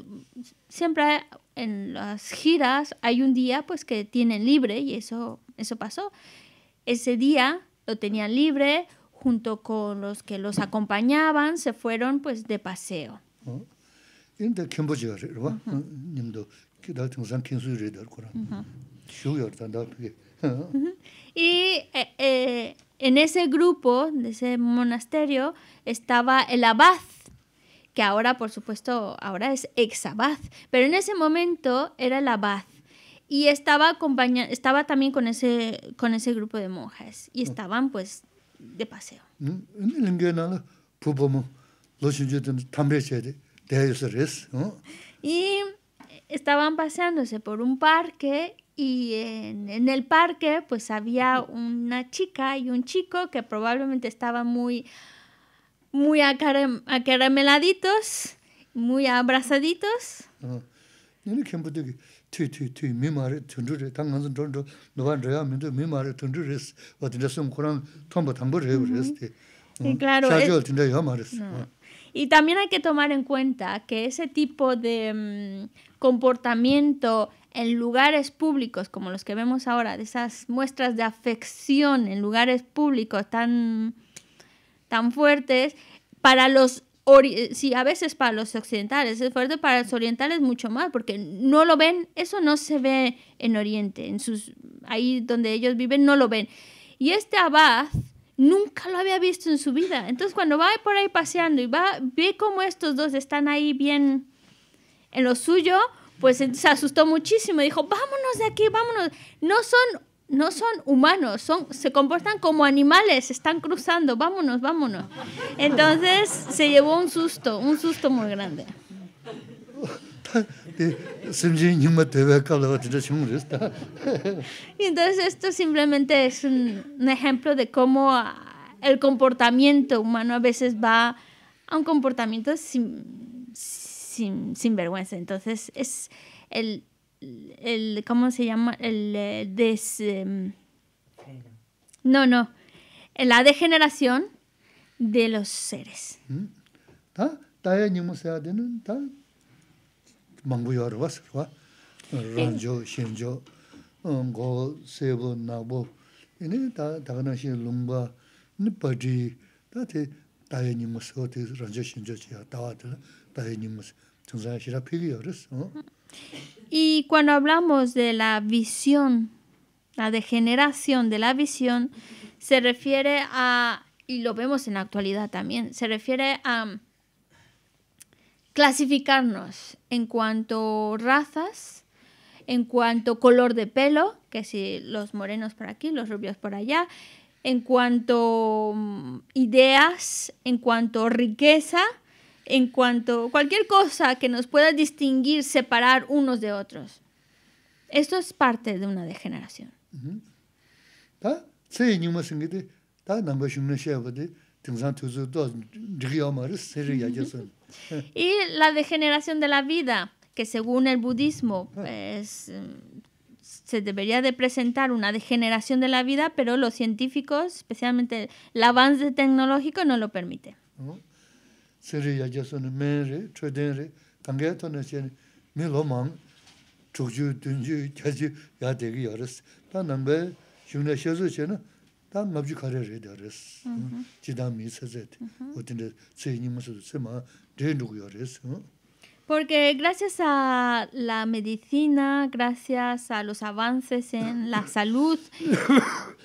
siempre en las giras hay un día pues que tienen libre y eso, eso pasó. Ese día lo tenían libre junto con los que los acompañaban, se fueron pues de paseo. Y en ese grupo, de ese monasterio, estaba el abad, que ahora, por supuesto, ahora es ex abad, pero en ese momento era el abad. Y estaba, estaba también con ese, con ese grupo de monjas. Y oh. estaban, pues, de paseo. Y estaban paseándose por un parque y en, en el parque, pues había una chica y un chico que probablemente estaban muy, muy acarameladitos, muy abrazaditos. Y claro, y también hay que tomar en cuenta que ese tipo de mm, comportamiento en lugares públicos, como los que vemos ahora, de esas muestras de afección en lugares públicos tan, tan fuertes, para los eh, a veces para los occidentales es fuerte, para los orientales mucho más, porque no lo ven, eso no se ve en Oriente, en sus ahí donde ellos viven no lo ven. Y este abad nunca lo había visto en su vida. Entonces cuando va por ahí paseando y va, ve cómo estos dos están ahí bien en lo suyo, pues eh, se asustó muchísimo. Dijo, vámonos de aquí, vámonos. No son, no son humanos, son, se comportan como animales, están cruzando, vámonos, vámonos. Entonces se llevó un susto, un susto muy grande. Este, y entonces esto simplemente es un, ejemplo de cómo ah, el comportamiento humano a veces va a un comportamiento sin, sin, vergüenza. Entonces es el, el, ¿cómo se llama? El eh, des... Em, no, no. La degeneración de los seres. ¿Mm? Y cuando hablamos de la visión, la degeneración de la visión, se refiere a, y lo vemos en la actualidad también, se refiere a clasificarnos en cuanto razas, en cuanto color de pelo, que si los morenos por aquí, los rubios por allá, en cuanto mm, ideas, en cuanto riqueza, en cuanto cualquier cosa que nos pueda distinguir, separar unos de otros. Esto es parte de una degeneración. Y la degeneración de la vida, que según el budismo es, se debería de presentar una degeneración de la vida, pero los científicos, especialmente el avance tecnológico, no lo permite. Porque gracias a la medicina, gracias a los avances en la salud,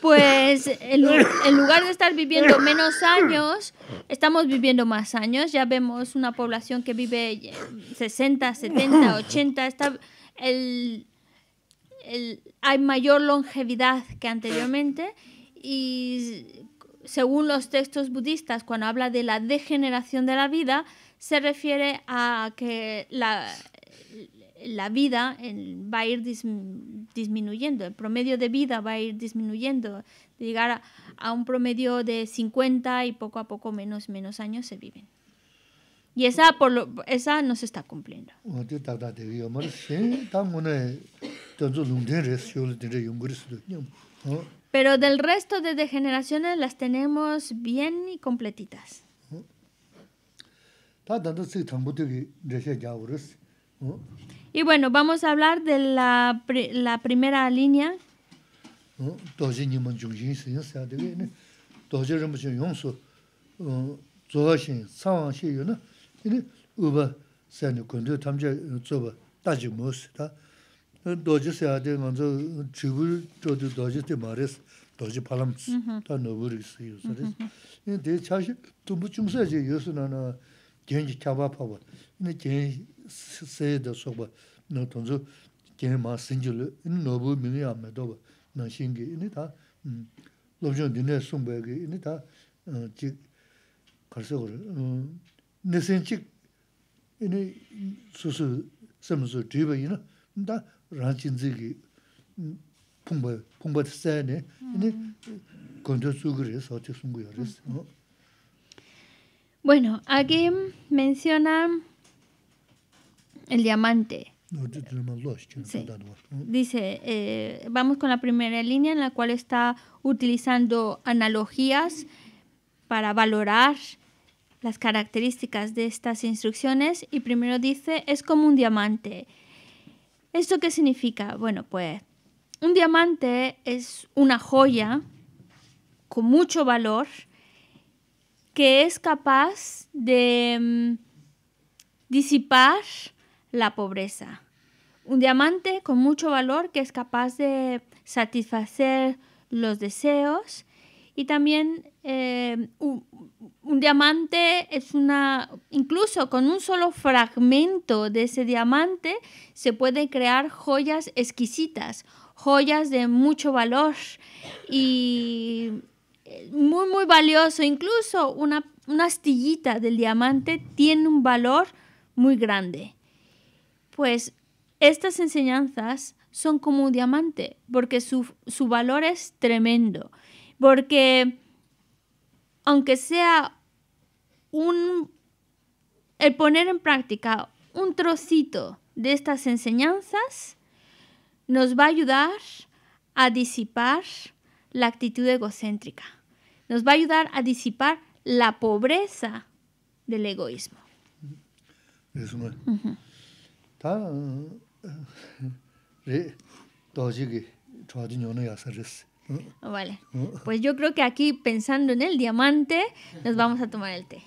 pues en, lugar de estar viviendo menos años, estamos viviendo más años. Ya vemos una población que vive 60, 70, 80. Está, el, hay mayor longevidad que anteriormente y según los textos budistas, cuando habla de la degeneración de la vida, se refiere a que la, la vida va a ir disminuyendo, el promedio de vida va a ir disminuyendo, llegar a, un promedio de 50 y poco a poco menos, menos años se viven. Y esa, por lo, esa no se está cumpliendo. Pero del resto de degeneraciones las tenemos bien y completitas. Y bueno, vamos a hablar de la, la primera línea. 도지 세야데 먼저 주부 저도 도지 때 말했어. 도지 팔음 다 넣어버리겠어 요새. 근데 사실 두부 중세지 요새는 견지 잡아파고. 근데 견 세도 속바 너던저 견 마신줄 너부 미미야메도 나 신기 이니 다 로전 디네 숨베기 이니 다지 벌써 그 내신직 이니 수수 섬수 뒤베이나 Bueno, aquí menciona el diamante. Dice, eh, vamos con la primera línea en la cual está utilizando analogías para valorar las características de estas instrucciones y primero dice, es como un diamante. ¿Esto qué significa? Bueno, pues un diamante es una joya con mucho valor que es capaz de mm, disipar la pobreza. Un diamante con mucho valor que es capaz de satisfacer los deseos y también eh, un, diamante es una, incluso con un solo fragmento de ese diamante se pueden crear joyas exquisitas, joyas de mucho valor y eh, muy, muy valioso. Incluso una, astillita del diamante tiene un valor muy grande. Pues estas enseñanzas son como un diamante porque su valor es tremendo. Porque aunque sea un el poner en práctica un trocito de estas enseñanzas nos va a ayudar a disipar la actitud egocéntrica. Nos va a ayudar a disipar la pobreza del egoísmo. Eso es. Ah, vale. Mm. Mm. Pues yo creo que aquí, pensando en el diamante, nos vamos a tomar el té.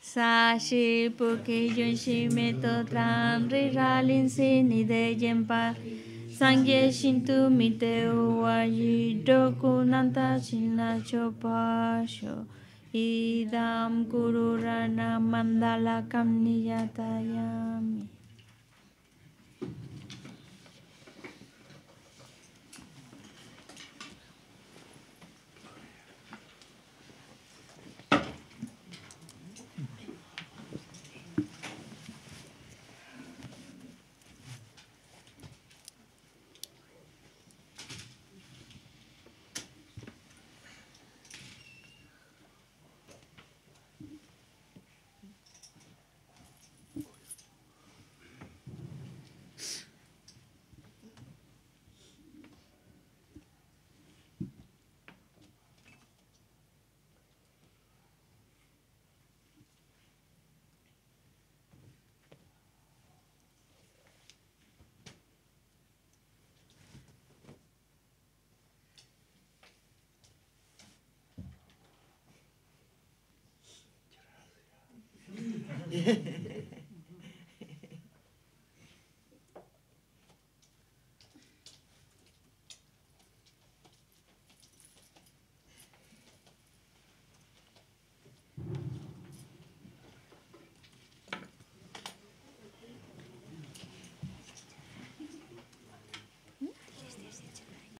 Sashi puki yunshi meto tram ri ralin si ni de yempa sangye shintu mite uwa yi doku nanta chopa sho idam guru mandala kam tayami.